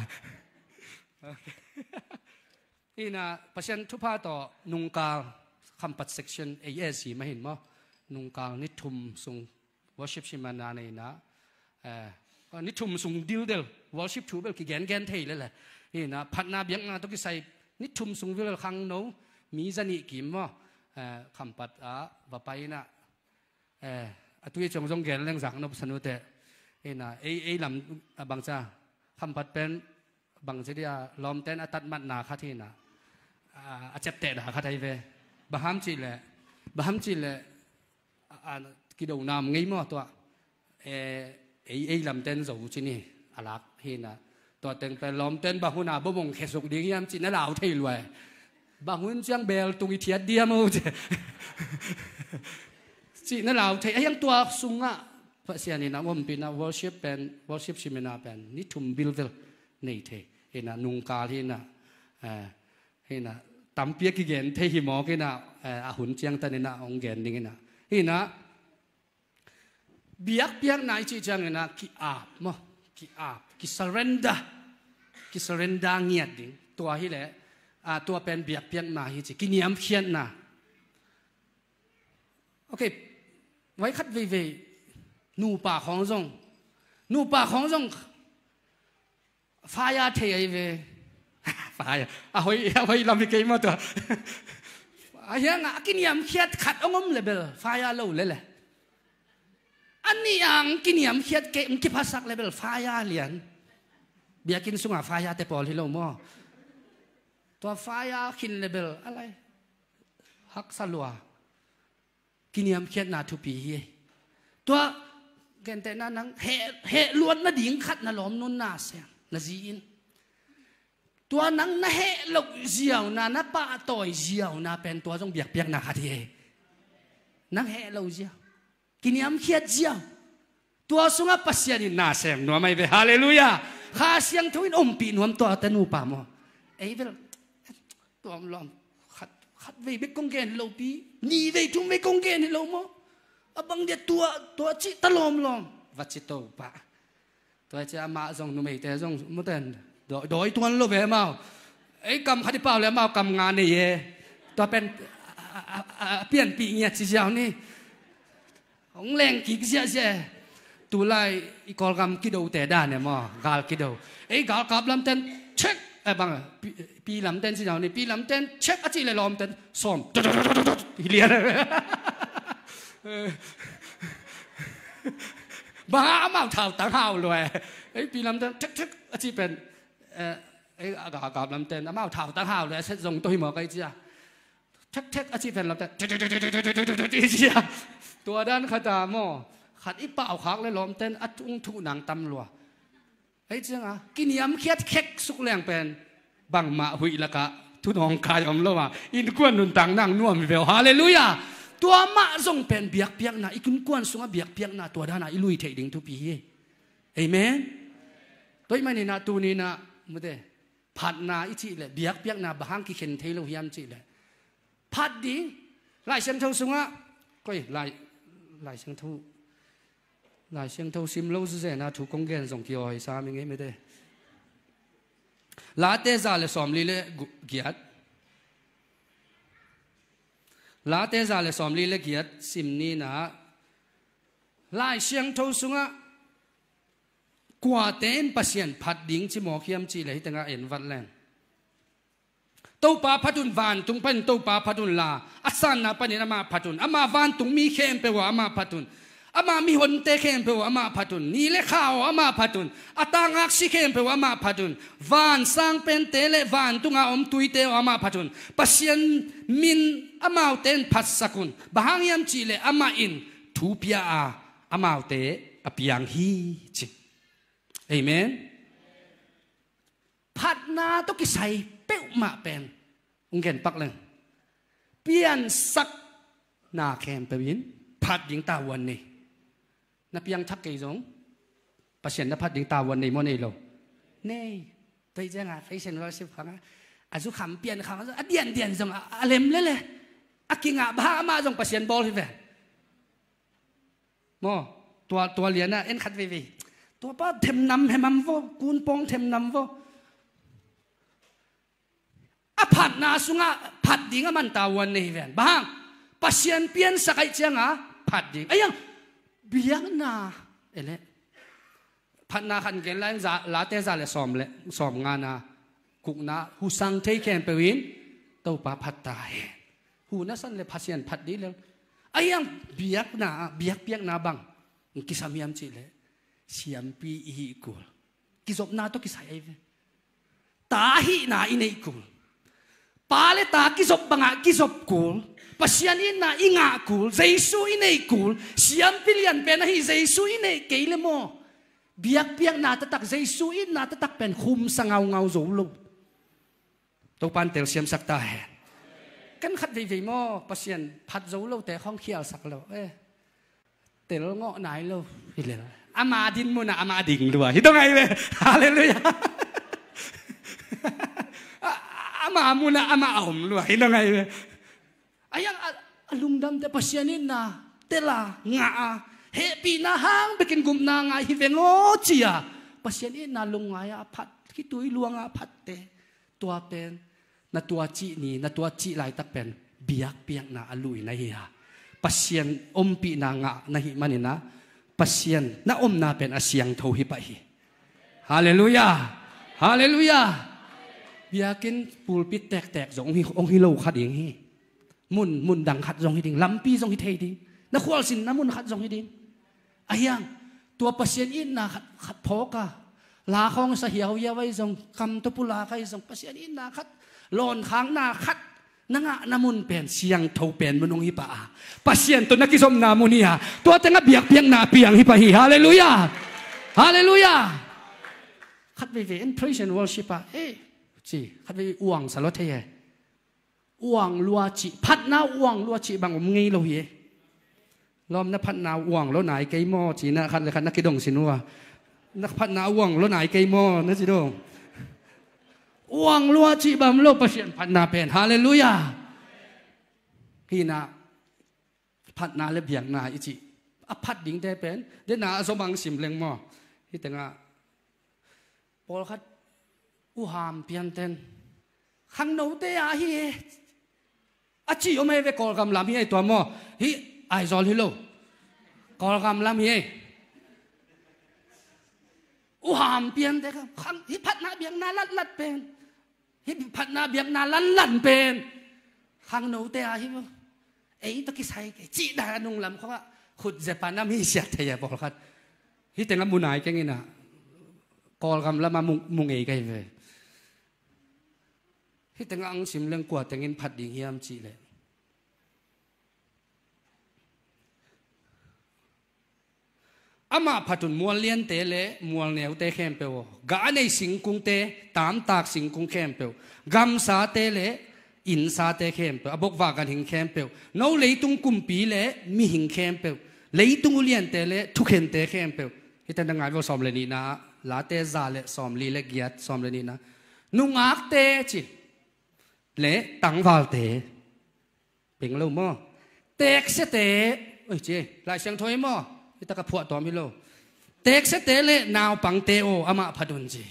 Speaker 1: นี่นะพัศยันทุพาต่อนุงกาคำปัดเซกชันเอเอสีมาเห็นมั้นุงกางนิทุมสุงวอชิปชิมานาในนะเออนิทุมสุงดิลเดลวอชิปถูเบลกี่แกนแกนเทเลยแหละนี่นะพัฒนาเบียงนาตุกิใส่นิทุมสุงวิลคังโนมีจันิกิมั้อ่อคำปัดอ่ะว่าไปนะเออตุยจงจงแกนเร่งสังนบสนุเตนี่นะเอเอลำบางจ้าคำปัดเป็นบางจเดียลอมเต้นอัตตมัดนาคาทีนะอาเจ็บเตะนาคาไทยเว bà ham chỉ lệ bà ham chỉ lệ à cái đầu nam ngay mà tọa ấy ấy làm tên dầu chứ nè à lạc hi nà tọa tên phải làm tên bà hôn à bố mong khép sụp đi em chỉ nó lão thầy luôn bà hôn chẳng bèl tung ít thiệt đi em ơi chỉ nó lão thầy ấy em tọa sung á phát hiện nè ông pin na worship pen worship seminar pen ni thum bilvel này thế nè nung cà hi nè à hi nè ตั้มเปียกเกนเทหิมอกินะอาหุนเจียงตันนะองเกนนี่นะนี่นะเบียกเบียกนายจีจังนะกิอาบมั้กิอาบกิสเรนดากิสเรนดาเงียดดิ่งตัวฮิเละตัวเป็นเบียกเบียกนายจีกินยำเขียนนะโอเคไว้คัดวีวีนูป่าของจงนูป่าของจงฟายาเทยวเว phải à hồi à hồi làm cái mà tôi à hiện ngã à, kinh nghiệm khiết khát ông ông level phải à lâu lele à, anh đi ăn kinh nghiệm khiết cái ông kia phát level phải à liền bây kinh sung à phải à tép bỏ đi lâu mò tôi phải à kinh à, in ตัวนังนะเฮลกเจียวนะนะป้าต่อยเจียวนะเป็นตัวจงเบียกเบียกนะฮะทีนังเฮลกเจียวกินยำเขียดเจียวตัวสุงาปัสยานินาเซมนัวไม่เบฮาเลลูยาข้าเสียงทุนอมปีนวมตัวตนูปามอไอ้เวลตัวมลอมขัดขัดเวไปกงเกนเราปีนี่เวทุ่มไปกงเกนเราโมอบังเดียตัวตัวจิตตลอมลอมวัดจิตโตปะตัวจะมาจงนุไม่แต่จงมุเตนดอยทวนูกเวมาไอ้กมขัดเปล่าแล้วมากรรมงานนี่เยตัวเป็นเปลี่ยนปีเงียดสิเจ้านี่ของแรงกิกเสียเสียตุลาอีกอลกรรมกิดเอาแต่ด้านเนี่ยมอกาลกิดเอาไอ้กาลกับลำเต้นเช็คไอ้บังปีลำเต้นสิเจ้านี่ปีลำเต้นเช็คอาจิเลยลอมเต้นส้อมเลียนบ้ามาเท่าตั้งเฮาเลยไอ้ปีลำเต้นเช็คเช็คอาจิเป็นเออเ้กากับลำเต้นอ้าวถาวตั้งหาเลยเซ็ตทรงตัวหมะกไอ้เจ้าเท็กเท็กอาชีพเป็นลำเต้นเท็กเท็กเท็กเท็กเท็กตัวด้านขดามอขัดอีเป่าขากเลยล้มเต้นอัดองทุกหนังตำรวจไอ้เจ้าอ่ะกินยำเคียดเค็กสุกแรงเป็นบังมาหุยละกะทุนองกายอมละวาอินกวนนุนตังนั่งนัวมีเวลฮาเลลูยา ตัวมะทรงเป็นเบียกเพียงนะอีกุนกวนสุงะเบียกเพียงนะตัวด้านอ่ะอีลุยเทดิงทุพีเอเมนตัวไม่นี่นะตัวนี้นะม่ได้ผัดนาอิจิเลยเบียกเบียกนาบางกิเข็นเทโลฮิยันจิเลยผัดดีลายเชียงเท่าสุงะก็ลายลายเชียงเท่าลายเชียงเท่าซิมโลซุเซนาถูกงเกนส่งเกียวไอซามังเงี้ยไม่ได้ลาเตซาเลสอมลีเลเกียรติลาเตซาเลสอมลีเลเกียรติซิมนี่นะลายเชียงเท่าสุงะกว่าเต้็นปัสเซยนผัดดิ้งชิมอเขียมจีเลยแต่งเอ็นวัดแรงตู้ปลาพัดุนวานตุงเป็นตู้ปลาพัดุนลาอัศนนาปันนามาพัดุนอามาวานตุงมีเข้มไปว่าอามาพัดุนอามามีหนเตเข้มไปว่าอามาพัดุนนี่เลข้าวอามาพัดุนอัตางักสิเข้มไปว่าอามาพัดุนวานสร้างเป็นเตเลวานตุงอาอมตุยเตอามาพัดุนปัสเซยนมินอามาเตนผัดสกุลบางยามจีเลอามาอินทูพิยาอามาเตอปียังฮีจิเอเมนพัดนาตุกิใส่เป๊มาเป็นองเกนปักเลยเปลี่ยนสักนาแคมไปยินพัดยิงตาวันนี่นับยังทักกี่สงประเสนพัดยิงตาวันนี่มันเอ่เราเน่ไปเจ้าาไปเซ็นร้อยสิบครั้งอาจุขำเปลี่ยนคำอาเดียนเดียนสงอาเลมเล่เลยอากิงอาบ้ามาสงประเสนบอลที่แบบมอตัวตัวเหรียญน่ะเอ็นขัดวีวีตัวป้าเทมนำเ้มันวกูนปองเทมนำโวอะผัดนาสุงะผัดดิ่งมันตาวันนี่เวนบางปัสยนเปียนสกายเจียงอ่ะผัดดิ่งไอ้ยังเบียงนาเอเล่ผัดนาขันเกล้าจะลาเตจาเลสอมเลสอมงานนะกุกนะหูสังเทแคนไปวินตัวป้าผัดตายหูนั่นสันเลยพัศยนผัดดีเลยไอ้ยังเบียกนาเบียกเบียกนาบังกิสามียมจีเล siam pi hi kul ki zop na to ki sai ve ta hi na in ei kul pa le ta ki zop banga ki zop kul pasian in na inga kul jesu in ei kul sian pilian pe na hi jesu in ei ke le mo biak piak na ta tak jesu in na ta tak pen khum sangau ngau zo lo to pan tel siam sak ta he kan khat ve ve mo pasian phat zo lo te khong khial sak lo e tel ngo nai lo hi le ama din na ama ding lua hito ngai be *laughs* hallelujah *laughs* ama na ama om lua hito ngai be ayang alungdam te pasyanin na tela nga happy na hang bikin na nga hivengo chia pasyanin na lungaya phat kitui luanga phatte tua pen na tua chi ni na tua chi lai ta pen biak piak na alui na hiya Pasyan ompi na nga na hi na. ปัสยันน่าอมนาเป็นอาศียงทวีปะฮีฮาเลลูยาฮาเลลูยาบียกินปูปิแตกแตกจงฮีองฮีโลขัดเองฮีมุนมุนดังขัดจงฮีดิงลำปีจงฮีเทดิงน่าขวอลสินน่ามุนขัดจงฮีดิงอายังตัวปัสยันอินน่าขัดพอกะลาของเสียวยาไว้จงคำตุปุลาใครจงปัสยันอินน่าขัดหลอนค้างน่าขัดนังน้ำมันเป็นสียงทวเป็นมนุษย์ปะปัสยันตุนักิสมนามุนียตัวแตงเบียกเบียงนับเบียงฮิปะฮีฮาเลลูยาฮาเลลูยาขัดไปเวนพรีเซนวอลชิปะเอ้จีขัดไปอ่วงสาดเทยอวงลัวจีพัดนาอวงลัวจีบังผมงี้เราเหยลอมนักพัดนาอวงแล้วไหนเกยหม้อจีนะคันเลยคันนักกิดงสินัวนักพัดนาอวงแล้วไหนเกยหม้อนะจีดงวังลัวชีบัมโลปเชียนพันนาเป็นฮาเลลูยาพี่นาพัดนาเลบียงนาอิจิอพัดดิงเต่เป็นเดนาสมังสิมเลงมอที่แต่งะพอลคัดอูฮามเพียนเตนขังโนเตอาฮีอจิโอเมเวกอลกัมลามีไอตัวมอฮีไอโซลฮิโลกอลกัมลามีอูฮามเพียนเตครับขังที่พัดนาเบียงนาลัดลัดเป็นฮิบพัดนาเบียกนาลันลันเป็นข้างโนเตะฮิบเอ้ยตะกี้ใส่จีดานุงลำเขาว่าขุดเจปานามีเสียเทียบอกครับฮิแต่งมุนายแกงนนะกอลกำละมามุงมุงเอกันเลยฮิแต่งอังสิมเรื่องกวดแต่งเงินผัดดิ่งเฮียมจีเลย ama phatun mual lian te le mual neu te khem pe wo ga nei sing kung te tam tak sing kung khem pe gam sa te le in sa te khem pe abok wa gan hing khem pe no le tung kum pi le mi hing khem pe le tung lian te le thu khen te khem pe hita da ngai wo som le ni na la te za le som li le giat som le ni na nu ngak te chi le tang val te ping lo mo tek se te ơi che lại sang thôi mo hi taka phua to mi lo tek se te le naw pang te o ama phadun ji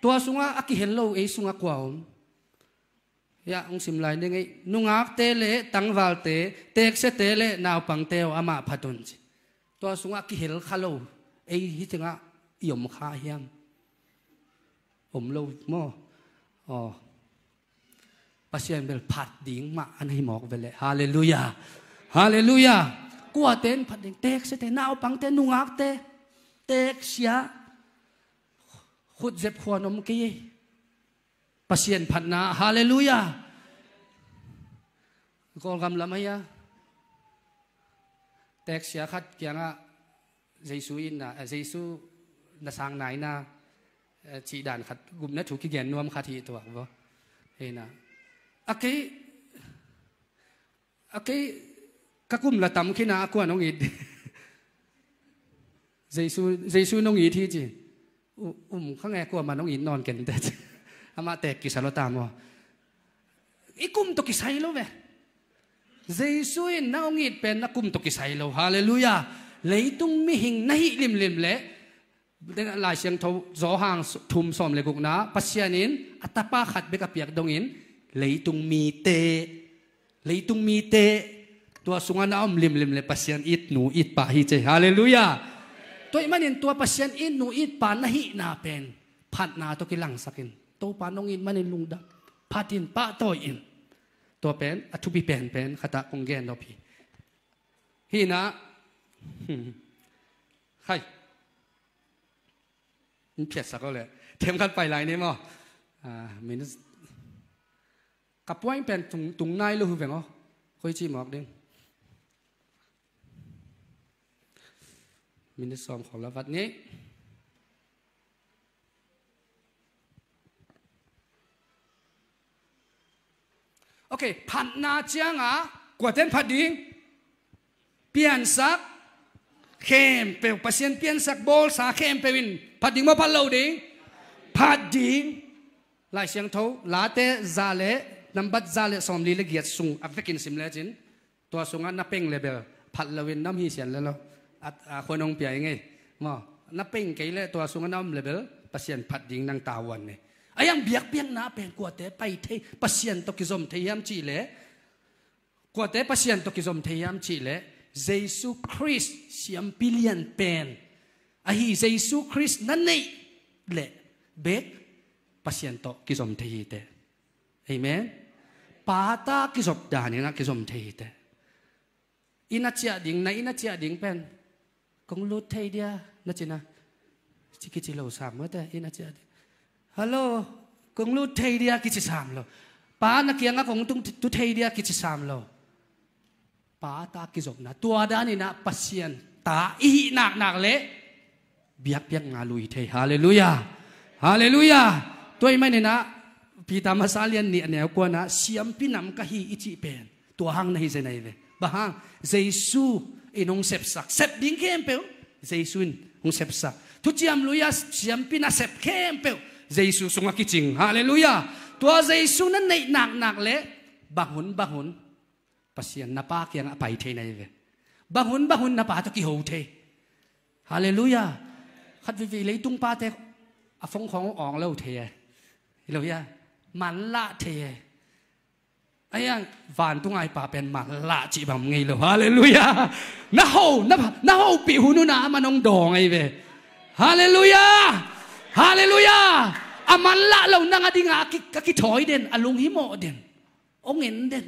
Speaker 1: to sunga aki hen lo e sunga kwaum ya ong dạ, sim lai nei nungak te le tangwal te tek se te le naw pang te o ama phadun ji to sunga ki hello, khalo hít hi tinga yom kha hiam om lo mo oh ờ. pasien bel phat ding ma anh hi mọc về vele hallelujah hallelujah qua tên phát đình tek sẽ thế nào bằng tên nung ác tê tek xia khut dẹp khuôn ông kia pasien phát na hallelujah gọi gam lắm hay à tek xia khát kia ngạ Giêsu in giê à, Giêsu na sang này na à, chỉ đàn khát gum nát chú kia gen nuam khát hi tuạc vô vâng. hay na à cái à cái กกุ้มละตำขึ้นนาควน้องอิดเจสูเจสูน้องอิดที่จีอุ้มข้างแอร์กัวมาน้องอิดนอนกันแต่อามาแตกกิสารตามวออีกุ้มตุกิสายโลเวเจสูน้องอิดเป็นนักกุ้มตุกิสายโลฮาเลลูยา เลยตุงมิหิงไหลิมลิมเละหลายเสียงทุจอหางทุมสอมเลยกุกนะปัศยานินอัตตาปาขัดเบกับเปียกดงอิน เลยตุงมีเต เลยตุงมีเตตัวสุงานอมลิมลิมเลยพัศยันอิดหนูอิดปะฮิเจฮาเลลูยาตัวมันเห็นตัวพัศยันอิดหนูอิดปะนะฮินาเป็นพัดนาตัวกิลังสักินตัวปานองอินมันเห็นลุงดักพัดินปะตัวอินตัวเป็นอตุบิเป็นเป็นขตะองแกนดอาพีฮีนะใครมันเพียสักก็เลยเทมกันไปไหลนี่มั้งอ่ามินกับป่วยเป็นตุงตุงนายลูกเหรออคุยจีมอกดิ้งมินิซอมของละวัดนี้โอเคผัดนาเจียงอ่ะกวาดเต้นผัดดิงเปลี่ยนสักเข้มเปลวปสเซียนเปลี่ยนสักโบลสาเข้มเปวินผัดดิงมาพัดเลาดิงผัดดิงลายเสียงเท้าลาเตซาเลน้ำบัดซาเลสอมลีละเกียดสูงอัฟเฟกินสิมเลจินตัวสูงอันนับเป่งเลเบลผัดละเวนน้ำฮีเสียนแล้ว à khôn ông bia ngay mà na ping cái lệ tua sung nam level pasien phát ding nang tawan này ayang biak biang na pen kwa te pai the pasien to kizom the yam chi le kwa te pasien to kizom the yam chi le Jesus Christ siam billion pen a Jesus Christ nan le bet pasien to kizom the hi amen pata kizop da ni na kizom the te ina chia ding na ina chia ding pen cũng lút thay đi nó chỉ là chỉ cái chỉ lầu sàm mất đấy nó chỉ hello cũng lút thay đi cái chỉ sàm lo bà nó kia ngã cũng tung tu thay đi cái chỉ sàm lo bà ta cái giống na tua đó này na pasien ta ý nạc nạc lệ biếc biếc ngà lùi thầy hallelujah hallelujah tôi mới này na vì ta mà xa này qua na siam pi nằm cái hi ít bền tua hang này thế này về bà hang Jesus inong sepsak sep ding kem pe jaisun ong sepsak thu chiam luya chiam pina sep kem pe jaisu sunga kiching hallelujah tua su na nei nak nak le bahun bahun pasian na pa kyang apai the nei ve bahun bahun na pa to ki ho the hallelujah khat vi vi lei tung pa te a phong khong ong lo the à. hallelujah man la the à. ไอ้ยังวานตุงไอ้ป่าเป็นมาละจีบังไงเลยฮาเลลูยานะฮานะนะฮาปีหูนนนามานองดองไอ้เว
Speaker 2: ฮาเลลูยา
Speaker 1: ฮาเลลูยาอามันละเรานังอดีงาคิกคิถอยเด่นอลุงหิโมเด่นองเงินเด่น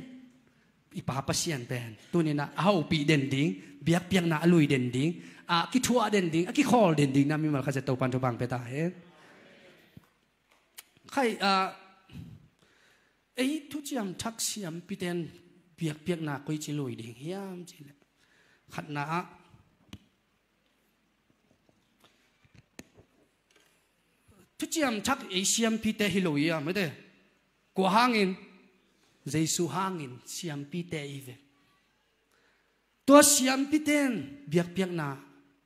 Speaker 1: อีป่าพัศยันเป็นตัวนี้นะฮาปีเด่นดิ้งเบียกเปียงนาลุยเด่นดิ้งอากิทัวเด่นดิ้งอากิคอลเด่นดิ้งนะมีมันเขาจะโตปันทบังเปตาเห็นใครอ่า ấy thu chiang thắc siam pi ten biếc biếc na coi chỉ lùi đỉnh hiam chỉ là khát na thu chiang thắc ấy siam pi te hi lùi à mới thế của hangin Giêsu hangin siam pi te ý về tua siam pi ten biếc biếc na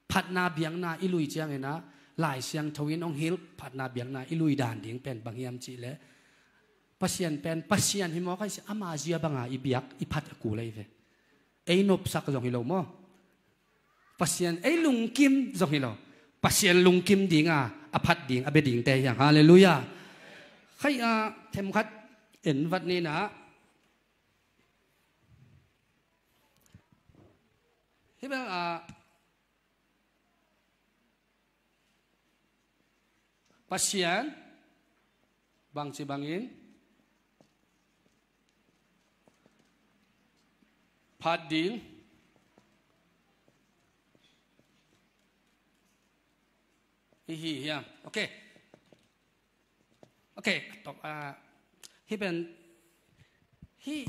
Speaker 1: phát na biếc na ilui chiang na lại siang thâu in ông hill phát na biếc na ilui đàn đỉnh pen bằng hiam chỉ lẽ pasian pen pasian hi kai si ama zia banga ibiak ipat ku lei ve ei nop sak jong hi mo pasian ei lung kim jong hi lo pasian lung kim dinga aphat ding abe ding te yang hallelujah khai a them khat en wat ni na hi ba a pasian bang si bangin Padil. He, yeah. Okay. Okay. Uh, he been he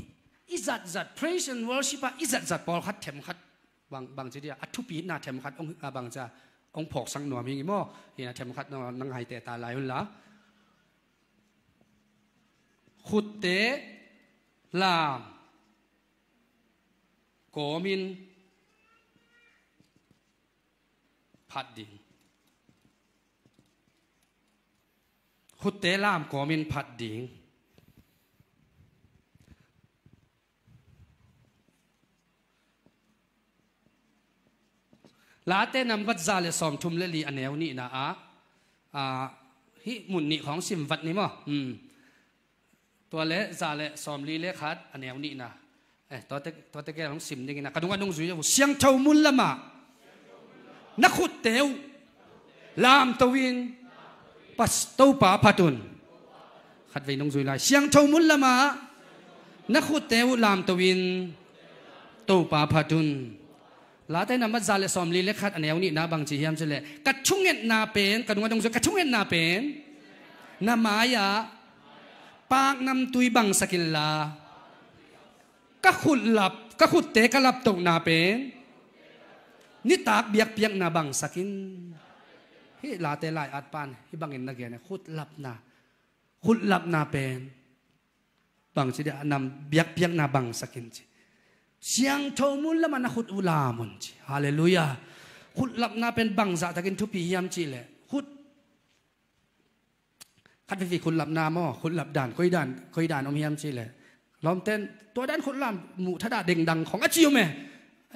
Speaker 1: is that that praise and worship is that that ball hat tem hat bang bang jadi atu pi na tem hat ong bang ja ong phok sang nuam ingi mo he na tem hat no nang hai te ta lai hun la khut te lam โกมินพัดดินขุเตล่ามโกมินพัดดิงลาเตนัมวัดซาเลสอมทุมเลลีอเนวนี่นะอ่าฮิมุนนี่ของสิมวัดนี่มั้งตัวเละจาเลสอมลีเลขัดอเนวนี่นะเอ๊ะตอนแต่ตอนแต่แกลองสิมยังไงนะกระดุงกระดุงสุยเสียงเท่ามุลละมานักขุดเตียวลามตะวิน ปัสตูปะพัดุนขัดไว้นงสุยลยเสียงเท่ามุลละมานักขุดเตียวลามตะวินตูปะพัดุนลาเต้นำมาจาเลสอมลีเลขัดอันแนวนี้นะบางจีเฮียมเฉลยกระชุ่งเงินนาเป็นกระดุงกระดุงสุยกระชุ่งเงินนาเป็นนามายาปากนำตุยบังสกิลลาก็ขุดหลับก็ขุดเตะก็หลับตรงนาเป็นนี่ตากเบียกเปียงนาบังสักินฮิลาเตลายอัดปานฮิบังเห็นนักเรียนขุดหลับนาขุดหลับนาเป็นบางสิเดนำเบียกเปียงนาบังสักินจีเสียงททมุลละมันขุดอุลามุนจีฮาเลลูยาขุดหลับนาเป็นบังสักินทุพียามจีแหละขุดคัดฟิฟิคุดหลับนามอขุดหลับด่านคุยด่านคุยด่านอมเฮียมสิเลยลอมเต้นตัวด้านคนลำหมู่ทดาเด่งดังของอาจิวแม่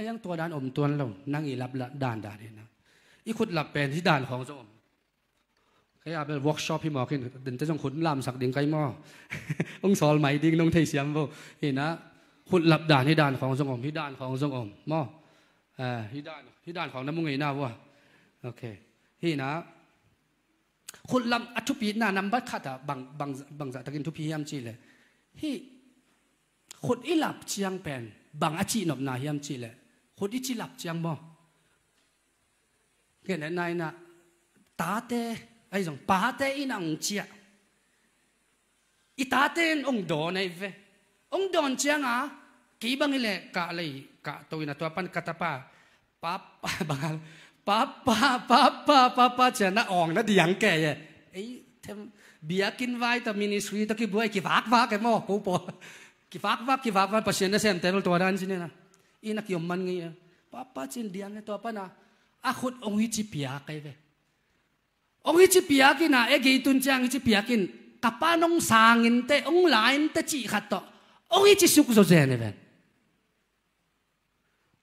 Speaker 1: ยังตัวด้านอมตัวนลงนั่งอีรับละด่านด่านเนี่ยนะอีขุดหลับเป็นที่ด่านของจอมใครอาเป็นวอล์กช็อปพี่หมอขึ้นเดินจะจงขุดลำสักดิ่งไก่หม้อองสอนใหม่ดิ่งน้องไทยเสียมโบเห็นนะขุดหลับด่านที่ด่านของจงอมที่ด่านของจงอมหม้ออ่าที่ด่านที่ด่านของน้ำมึงไงหน้าวัวโอเคที่นะขุดลำอัทุปีหน้านำบัตรขัดอะบังบังบังจะตะกินทุพียามจีเลยที่ khốn ít lập chiang pen bằng a chi nop na hiam chi lệ, khốn ít chi lập chiang mo cái này này na ta te ai rằng pa te in ang chia i ta te ông đồ này về ông đồ chiang à kỳ bằng lệ cả lấy cả tôi na tôi pan katapa papa *laughs* bangal papa papa papa chia na ong na diang kề ấy thêm bia kinh vai ta ministry ta kêu bữa kỳ vác vác cái mò cô bỏ kivak vak kivak vak pasien na sen tel to ran sin na ina ki man ngi papa chin dian na to pa na a khut ong hi chi pia kai ve ong hi chi pia ki na e eh, ge tun chang chi pia kin kapanong sangin te ong lain te chi khat to ong hi chi suk zo zen ve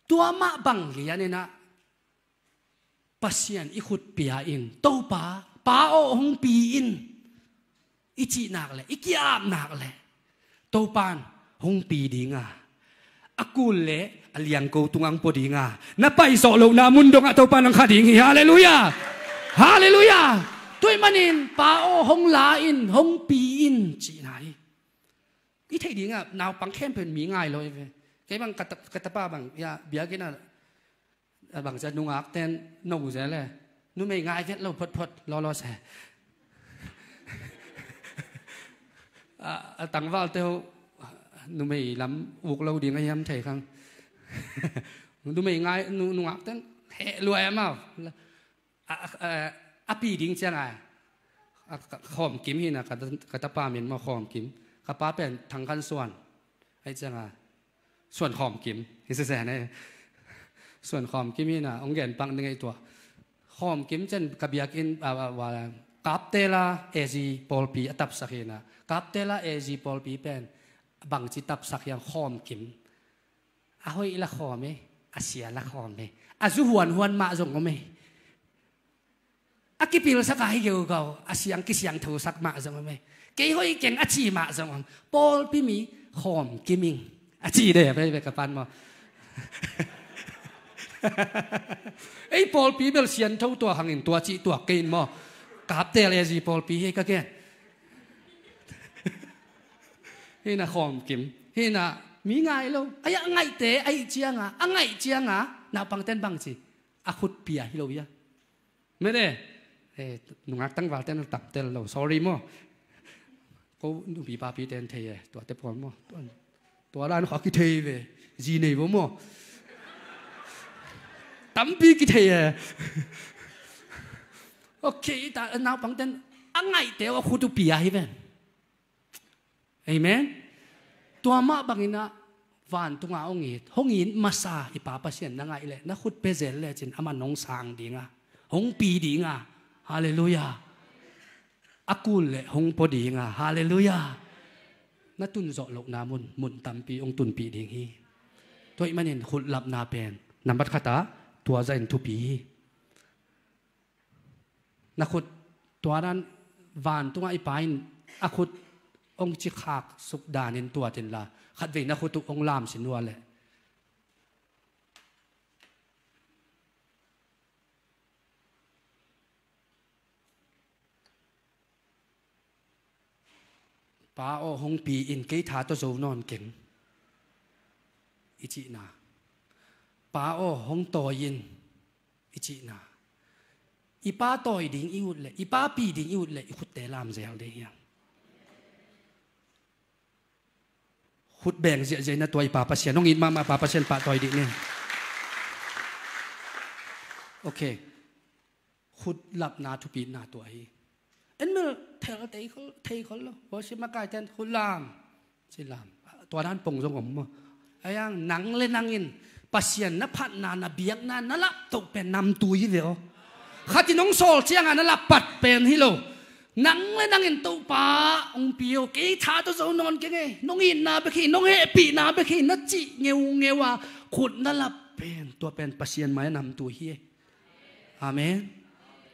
Speaker 1: tua ma bang gi ani na pasien i khut pia in to pa pa o ong pi in ichi nak le iki ap nak le pan hong pi di nga akul le aliang ko tungang po di nga napai so lo na mundong ato pa ng kadingi hallelujah hallelujah tuy manin pao hong lain hong piin chi nai i thei di nga naw pang khem pen mi ngai loi ve cái bằng kata kata pa bằng ya bia cái nào bằng sẽ nung ác tên nung sẽ le, nu mai ngay cái lâu phật phật lo lo sẽ *laughs* à, à tăng vào theo นูไม่ลำอุกเราดีงยัำเฉยครังนูไม่ง่ายนูนูอักตั้งเหรวยมาอ่อปีดิ้งเช่นไงขอมกิมหินะกระตะปาเหมียนมาขอมกิมกระป้าเป็นทางขันส่วน ไอ้เจ้าไงส่วนขอมกิมเสียแสนไส่วนขอมกิมหินะองแก่นปังยังไอ้ตัวขอมกิมเช่นกระเบียกอินอาว่ากับเทล่าเอจีพอลปีอัตบสักเหนะกับเทล่าเอจีพอลปีเป็นบังจิตับสักยังขอมกิมอาหอยละขอมไหมอาเสียละขอมไหมอาจุหวนหวนมาจงก็ไหมอากิปิลสักให้เกี่ยวกับอาเสียงกิเสียงทูสักมาจงก็ไหมเกี่ยวเก่งอาชีมาจงก็ปอลพี่มีขอมกิมิงอาชีเด้ไปไปกับปันมาไอ้ปอลพี่เบลเสียนเท่าตัวหังอินตัวจีตัวเกินมอกาบเตลเลจีปอลพี่ฮห้ก็แก่ hi na khom kim hi na mi ngai lo ai a ngai te ai chiang a a ngai chiang a na pang ten bang chi a khut pia hi lo ya me de e eh, nungak tang wal ten tap ten lo sorry mo cô nu bị ba bị tên thầy à tụi tép còn mò tụi là nó học cái thầy về gì này bố mò tắm bi cái thầy à ok ta nào bằng tên ăn ngày để ở khu bia hi vậy Amen? Tuama bangina van tunga ongit. Hongin masa ipapasyan na nga ile. Nakut pezel le chin ama nong sang di nga. Hong pi di nga. Hallelujah. Akul le hong po di nga. Hallelujah. Natun zo lok namun mun tampi ong tun pi ding hi. Toi manin khut lap na pen. Nambat kata tua zain tu pi. Nakut tuaran van tunga ipain akut องจิคากสุกดานินตัวตินละขัดเวนะคุตุองลามสินัวเลยป้าโอหงปีอินเกทาตัวโจนอนเก่งอิจินาป้าโอหงโตยินอิจินาอีป้าโตยดิ่งอิวดเลยอีป้าปีดิ่งอิวดเลยขุดเตลามเซลเดียงขุดแบ่งเสียใจนะตัวไอ้ป่าปะเสียน้องอินมามาป่าปะเสียนป่าต่อยดิเนี่ยโอเคขุดหลับนาทุปีนาตัวไอ้เอ็นเมื่อเทลเตยเขาเทยเขาแล้วว่าชิมากายแทนขุดลามสิลามตัวด้านปงสงผมไอ้ยังหนังเล่นนังอินปะเสียนนพัดนานา เบียกนานาลับตกเป็นนำตัวยี่เดียวขัดที่น้องโซลเชียงานนลับปัดเป็นฮิโลนังเลยนังเห็นตู้ป่าองเปียวเกยท่าตัวโจ้นอนเกนไงน้องอินนาไปขี้น้องเฮปีนาไปขี้นัดจีเงวเงวะขุดนั่นละเป็นตัวเป็นปัศยันไม้นำตัวเฮียอามน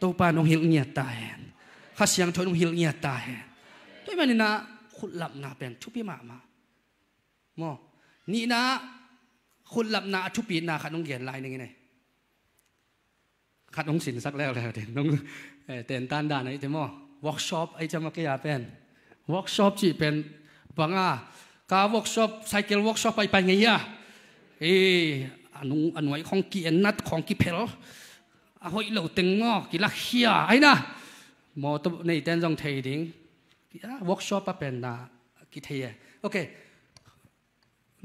Speaker 1: ตู้ป่าน้องหิลเงียตานข้าเสียงทอยน้องหิลเงียตานตัวแม่นี่นะขุดหลับนาเป็นทุพีมามา มอนี่นะขุดหลับนา ทุพีนาขัดน้องเหียนลายนี่ไงขัดน้องสินสักแล้วแล้วเด่นน้องเต้นต้านด่านไอ้เจ้าม่อวอร์กช็อปไอ้จะมาเกียเป็นวอร์กช็อปจีเป็นบังอ่ะกาวอร์กช็อปไซเคิลวอร์กช็อปไปไปไงยะเอออนุอนุไอของกีนนัดของกีเพลอาหอยเหลาตึงงอกีลักเฮียไอ้นะมอตในเต้นจงเทดิงวอร์กช็อปปะเป็นนะกีเทียโอเค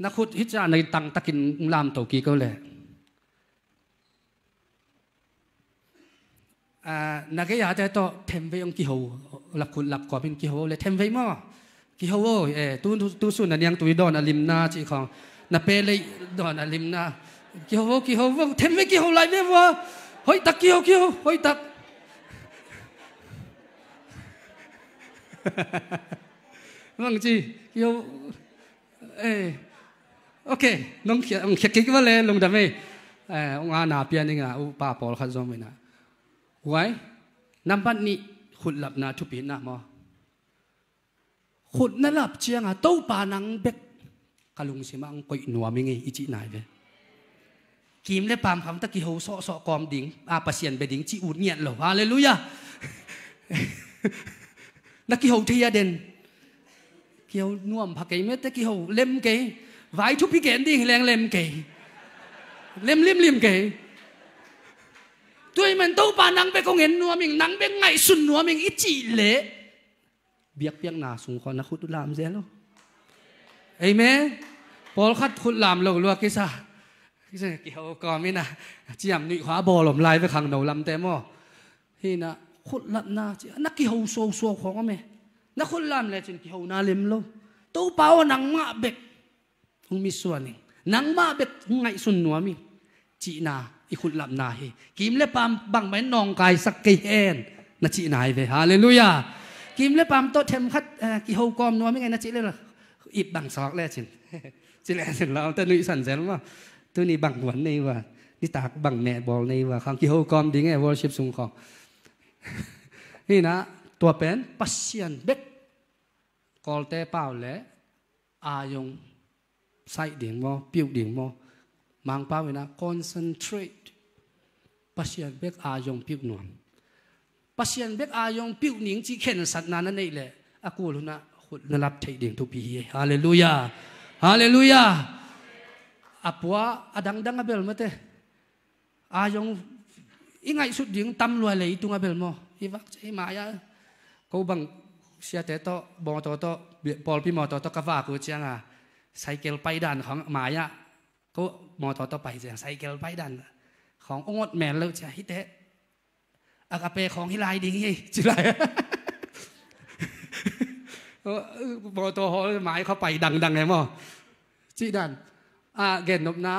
Speaker 1: นักขุดฮิจาในตังตะกินลามตัวกีก็เลย à nãy cái giờ đó thêm với ông kia hậu lập quân lập quả bên kia hậu lại thêm với mà kia hậu ơi ê tu tu su nà niang tuổi đó nà lim na chỉ không nà pe lấy đó nà lim na kia hậu kia hậu vâng, thêm với kia hậu lại với vợ vâng. hoi tắc kia hậu kia hậu hoi tắc *laughs* vâng chị kia hậu ê ok nông kia ông khiết kia cái vấn đề lùng đam mê ông anh à biết anh à ông ba Paul khát zoom vậy nào ไว้น้ำบันนี้ขุดหลับนาทุปีนะมอขุดนั่นหลับเชียงอ่ะเต้าป่านังเบกกะลุงสิมังกอยหนัวมเงไงอิจินายเวกิมเล่ปามคำตะกี้โูโซโซกอมดิงอาปเสียนเบดิงจีอูดเงียหหรอฮาเลลูยาตะกี้โูเทียเดน เกี่ยวน่วมผักเกยเมตะกี้โูเล่มเกยไว้ทุพิเกนดิ่งแรงเล่มเกยเล่มเล่มเล่มเกย tôi mình tâu bà nắng bé công nghệ nua mình nắng bé ngày xuân nua mình ít chỉ lệ biết biết nào sung con nó khút làm gì luôn mẹ Paul khát khút làm lâu luôn cái sao cái sao kiểu còn mới nè chị em nụy khóa bò lồng lại với khăn đầu làm tem mò thì nè khút lận na chị nó kiểu sâu sâu khó mẹ nó khút làm lại chuyện kiểu na lim lâu tâu bao nắng mạ bé không biết xuân này nắng mạ bé ngày xuân nua mình chỉ nào อีคุณลำนายกิมเลปามบังไม่นองกายสักกีเอนนาจีนายเลยฮาเลลูยากิมเลปามโตเทมคัดกิโฮกอมนัวไม่ไงนาจีเลยหรออิบบังซอกแล้จินจิแลเสรนจแล้วแต่นุยสันเซนว่าตัวนี้บังหวนในว่านี่ตากบังแม่บอลในว่าขังกิโฮกอมดีไงวอลชิปสุงของนี่นะ ตัวเป็นปัสเซียนเบกกอลเตเปล่าและอายงไซเดียงมอปิวเดียงมอ mang pa wena concentrate pasien bek a yong piu nuam pasien bek a yong piu ning chi khen sat na na nei le aku lu na khut na lap thei ding tu pi hallelujah hallelujah apua adang dang abel mate a yong ingai sut ding tam lua le itung abel mo iwak chei ma ya ko bang sia te to bong to to bie pol pi mo to to ka va ku chiang a cycle pai dan khang ma ya ก็มอต่อต่อไปจะใส่เกลไปดันขององดแมนแล้วจะฮิเตะอากาเปของฮิไลดีงี้จิไรบอตัวหอหมายเขาไปดังดังไงมอจีดันอาเกนนบนะ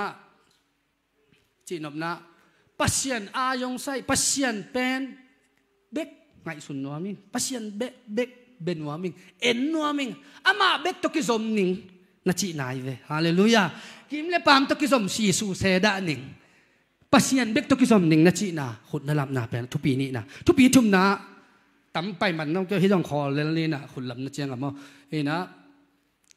Speaker 1: จีนบนะปัสเซียนอายงไซปัสเซียนเป็นเบกไงสุนนัวมิงปัสเซียนเบกเบกเบนนัวมิงเอ็นนัวมิงอามาเบกตกิซมนิงนาจีนายเวฮาเลลูยากิมเลปามตกิซอมสีสูเซดานิงปัสยันเบกตกิซอมนิงนาจีนาขุดนลัำนาเป็นทุปีนี้นะ ทุปีทุมนาตั้มไปมันต้องเจอฮิจองคอลเลนลีนะขุนลับนาเจียงกับมอเอ็นะ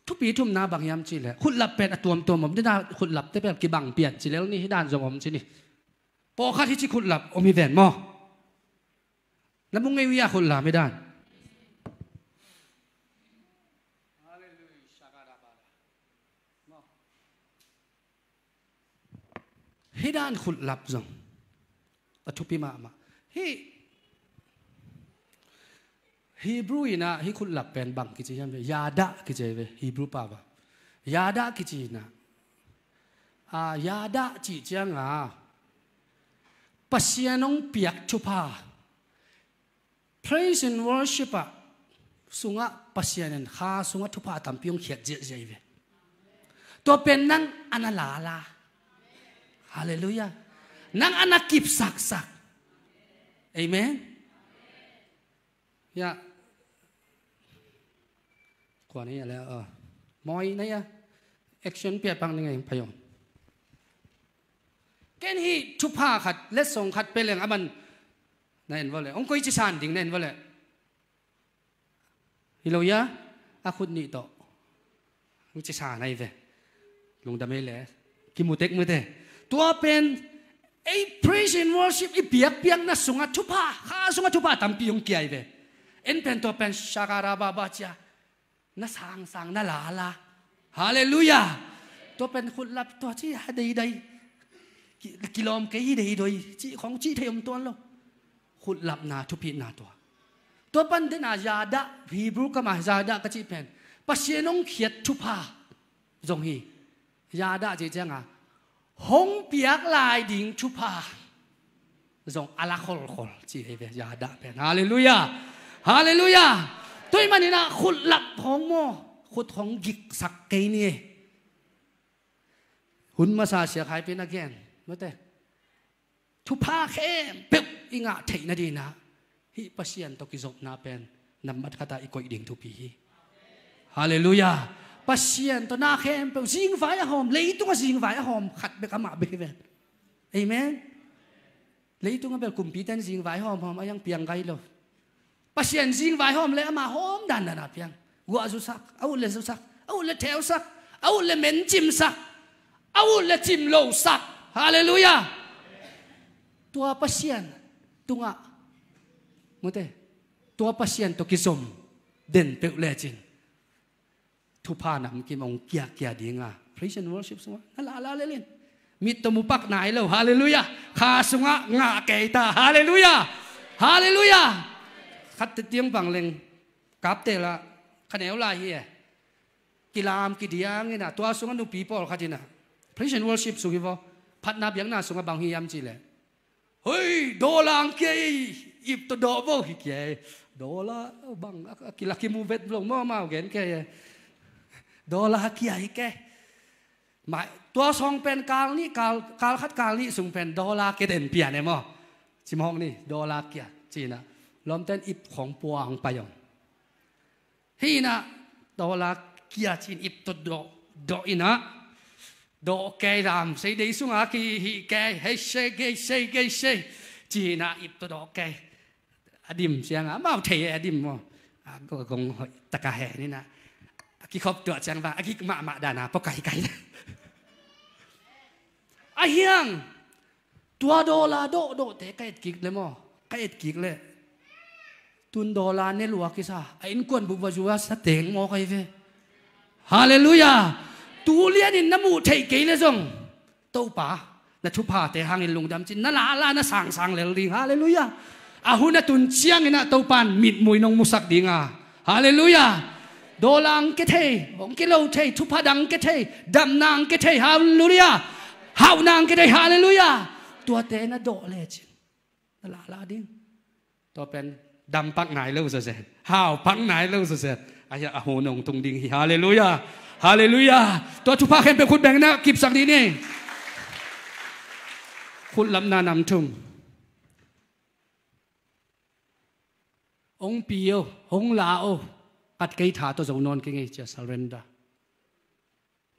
Speaker 1: ทุปีทุมนาบางยามจีเลขุนลับเป็นตัวมตัวมมได้นาหุนลับได้เป็นกิบังเปลี่ยนจีแล้วนี่ให้ด่านจงอมจีนี่พอค้าที่จีขุนลับอมีแหวนมอแล้วมึงไงวิ่งขุนลับไม่ได้ฮ้ดานขุดหลับจังอชุพิมามาฮีฮีบรูนะฮีขุดหลับเป็นบังกิจยันเวยาดะกิจเวฮีบรูป่าวะยาดะกิจนะอายาดะจิจังอ่ะปัศยานงเปียกชุพา praise and worship อ่ะสุงะปัศยานันข้าสุงะชุพาต้มพิยงเขียดเจียเจีเวตัวเป็นนั่งอนาลาลา Haleluya. Nang anak kipsaksak. Amen. Ya. Kuan ni ala ah. Moi na ya. Action pia pang ni ngai payong. Ken hi thupa khat le song khat peleng aman. Nain wale. Ong koi chi san ding nain wale. Hilo ya. Akut ni to. Ong chi sa nai ve. Lung da me le. Kimutek mu te. ตัวเป็นไอ้ praise and worship ไอ้เปียกเปียงนะสุงาชุบะข้าสุงาชุบะตั้งปียงเกียเวเอ็นเป็นตัวเป็นชาการาบาบาจ้านะสางสางนะลาลาฮาเลลูยาตัวเป็นคนรับตัวที่ใดใดกิโลมกี่ใดโดยจีของจีเทยมตัวลงาคุณหลับนาทุพีนาตัวตัวปันเดนอาญาดะฮีบรูกมาญาดะก็จีเป็นปัศเชนงเขียดชุบะจงฮีญาดะจีเจ้าอ่ะหงเปียกลายดิ่งชุพาจงอัลคอลคอลจีเอเวยาดาเป็นฮาเลลูยาฮาเลลูยาตัวมันนี่นะขุดหลักของโมขุดของกิกสักเกนี่หุ่นมาซาเสียหายเป็นนักแกนไม่แต่ทุพาเข้มเป๊บอิงะเทนดีนะฮิปสเชียนตกิจบนาเป็นนำมัดคาตาอีกอีกดิ่งทุพีฮาเลลูยา pasien to na khem pe jing vai a hom leitung a jing vai a hom khat be kama be ve amen leitung a be kumpitan jing vai hom hom ayang piang gai lo pasien jing vai hom le ama hom dan na piang wa zu sak au le zu sak au le theo sak au le men chim sak au le chim lo sak hallelujah tua pasien tunga mute tua pasien to kisom den pe le ching ทุพานะกิมองเกียเกียดีงาพรีเ s น and worship สวะนั่นละละเล่นมีตมุปักไหนเลวฮาเลลูยาข้าสุงะงาเกตาฮาเลลูยาฮาเลลูยาขัดเตียงบังเลงกับเตละขนวลาเฮียกิลามกีดียงนนะตัวสุงะนุปีปอลขัดินะพรีเ s น and worship สุกิวพัดนับยังน่าสุงะบางฮิยามจีเลยเฮ้ยโดลังเกยอิบตัวโดบ่ฮิเกยโดละบังกิลากิมูเวทลงมอมาเกนเกยดอลากี้ฮิ้แกหมายตัวสองเป็นกาลนี่กาลกาลคัดกาลนี่สูงเป็นดอลาเกเดนเปียเนี่ยมั้งชิมห้องนี่ดอลาเกียจีนะล้อมเต้นอิบของปัวของปยองฮีนะดอลาเกียจีนอิบตุดดอดอินะดอเกรามเสดเดสุงอากีฮีเกเฮเชเกเชเกเชจีนะอิบตุดอเกอดิมเสียงอ่ะมาเทียอดิมมั้งก็คงตะกะแหนี่นะ khi khóc tựa chàng và khi mạ mạ đà nà bóc cái cái à hiang tua đô la đô đô thế cái kịch lem mò cái kịch lệ tuần đô la nè lúa kia sa anh quân bùa vua sát tiếng mò cái về hallelujah tu liên in namu thấy cái nè zong tàu pa na thu pa te in lùng dam chín, na la la na sáng sáng lel ding hallelujah ahuna tun chiang ina tàu pan mit mui nong musak dinga hallelujah โดลังกเทอมกิโลเททุพดังกเทดำนางกเทฮาเลลูยา ฮาวนางกเทฮาเลลูยา ตัวเตนะโดเลจินลาลาดิ้งตัวเป็นดำปักไหนเล่าเส็จฮาวปักไหนเล่าเส็ยอายะอโหนงตรงดิงฮาเลลูยา ฮาเลลูยา ตัวทุพาเข็มเป็นคุณแบ่งนะกิบสังดีนี่ คุณลำนานำทุ่องเปียวองลาโออัดไกถาตัวจงนอนกิ่งจะ surrender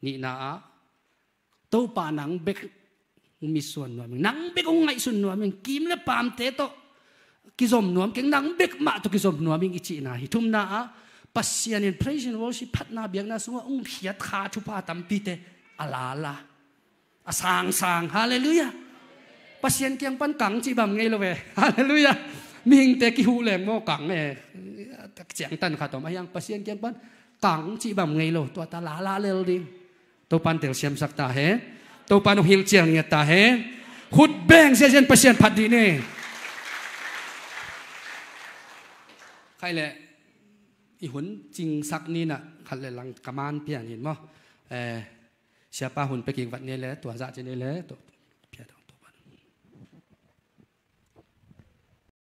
Speaker 1: นี่นะตัวป่านังเบกมีส่วนนวมนังเบกองไงส่วนนวมกิมและปามเตโตกิจมนวมกิ่งนังเบกมาตัวกิจมนวมอิจินาหิทุมนะปัสยานิน praise and worship พัฒนาเบียงนาสงองเพียดขาชุพาตัมปีเตอลาลาอสางสางฮาเลลูยาปัสยานเกียงปันกังจีบัมไงละเวฮาเลลูยา mình te ki hu leng mo kang e tak chiang tan kha tom ayang pasien kian pan kang chi bam ngei lo to ta la la lel ding to pan tel siam sak ta he to pan hil chiang nge ta he hut beng se jen pasien phát di ne khai le huấn hun ching sak ni na lệ le lang kaman pian hin mò, ờ, e siapa hun pe king wat ne le to za chen dạ ne le to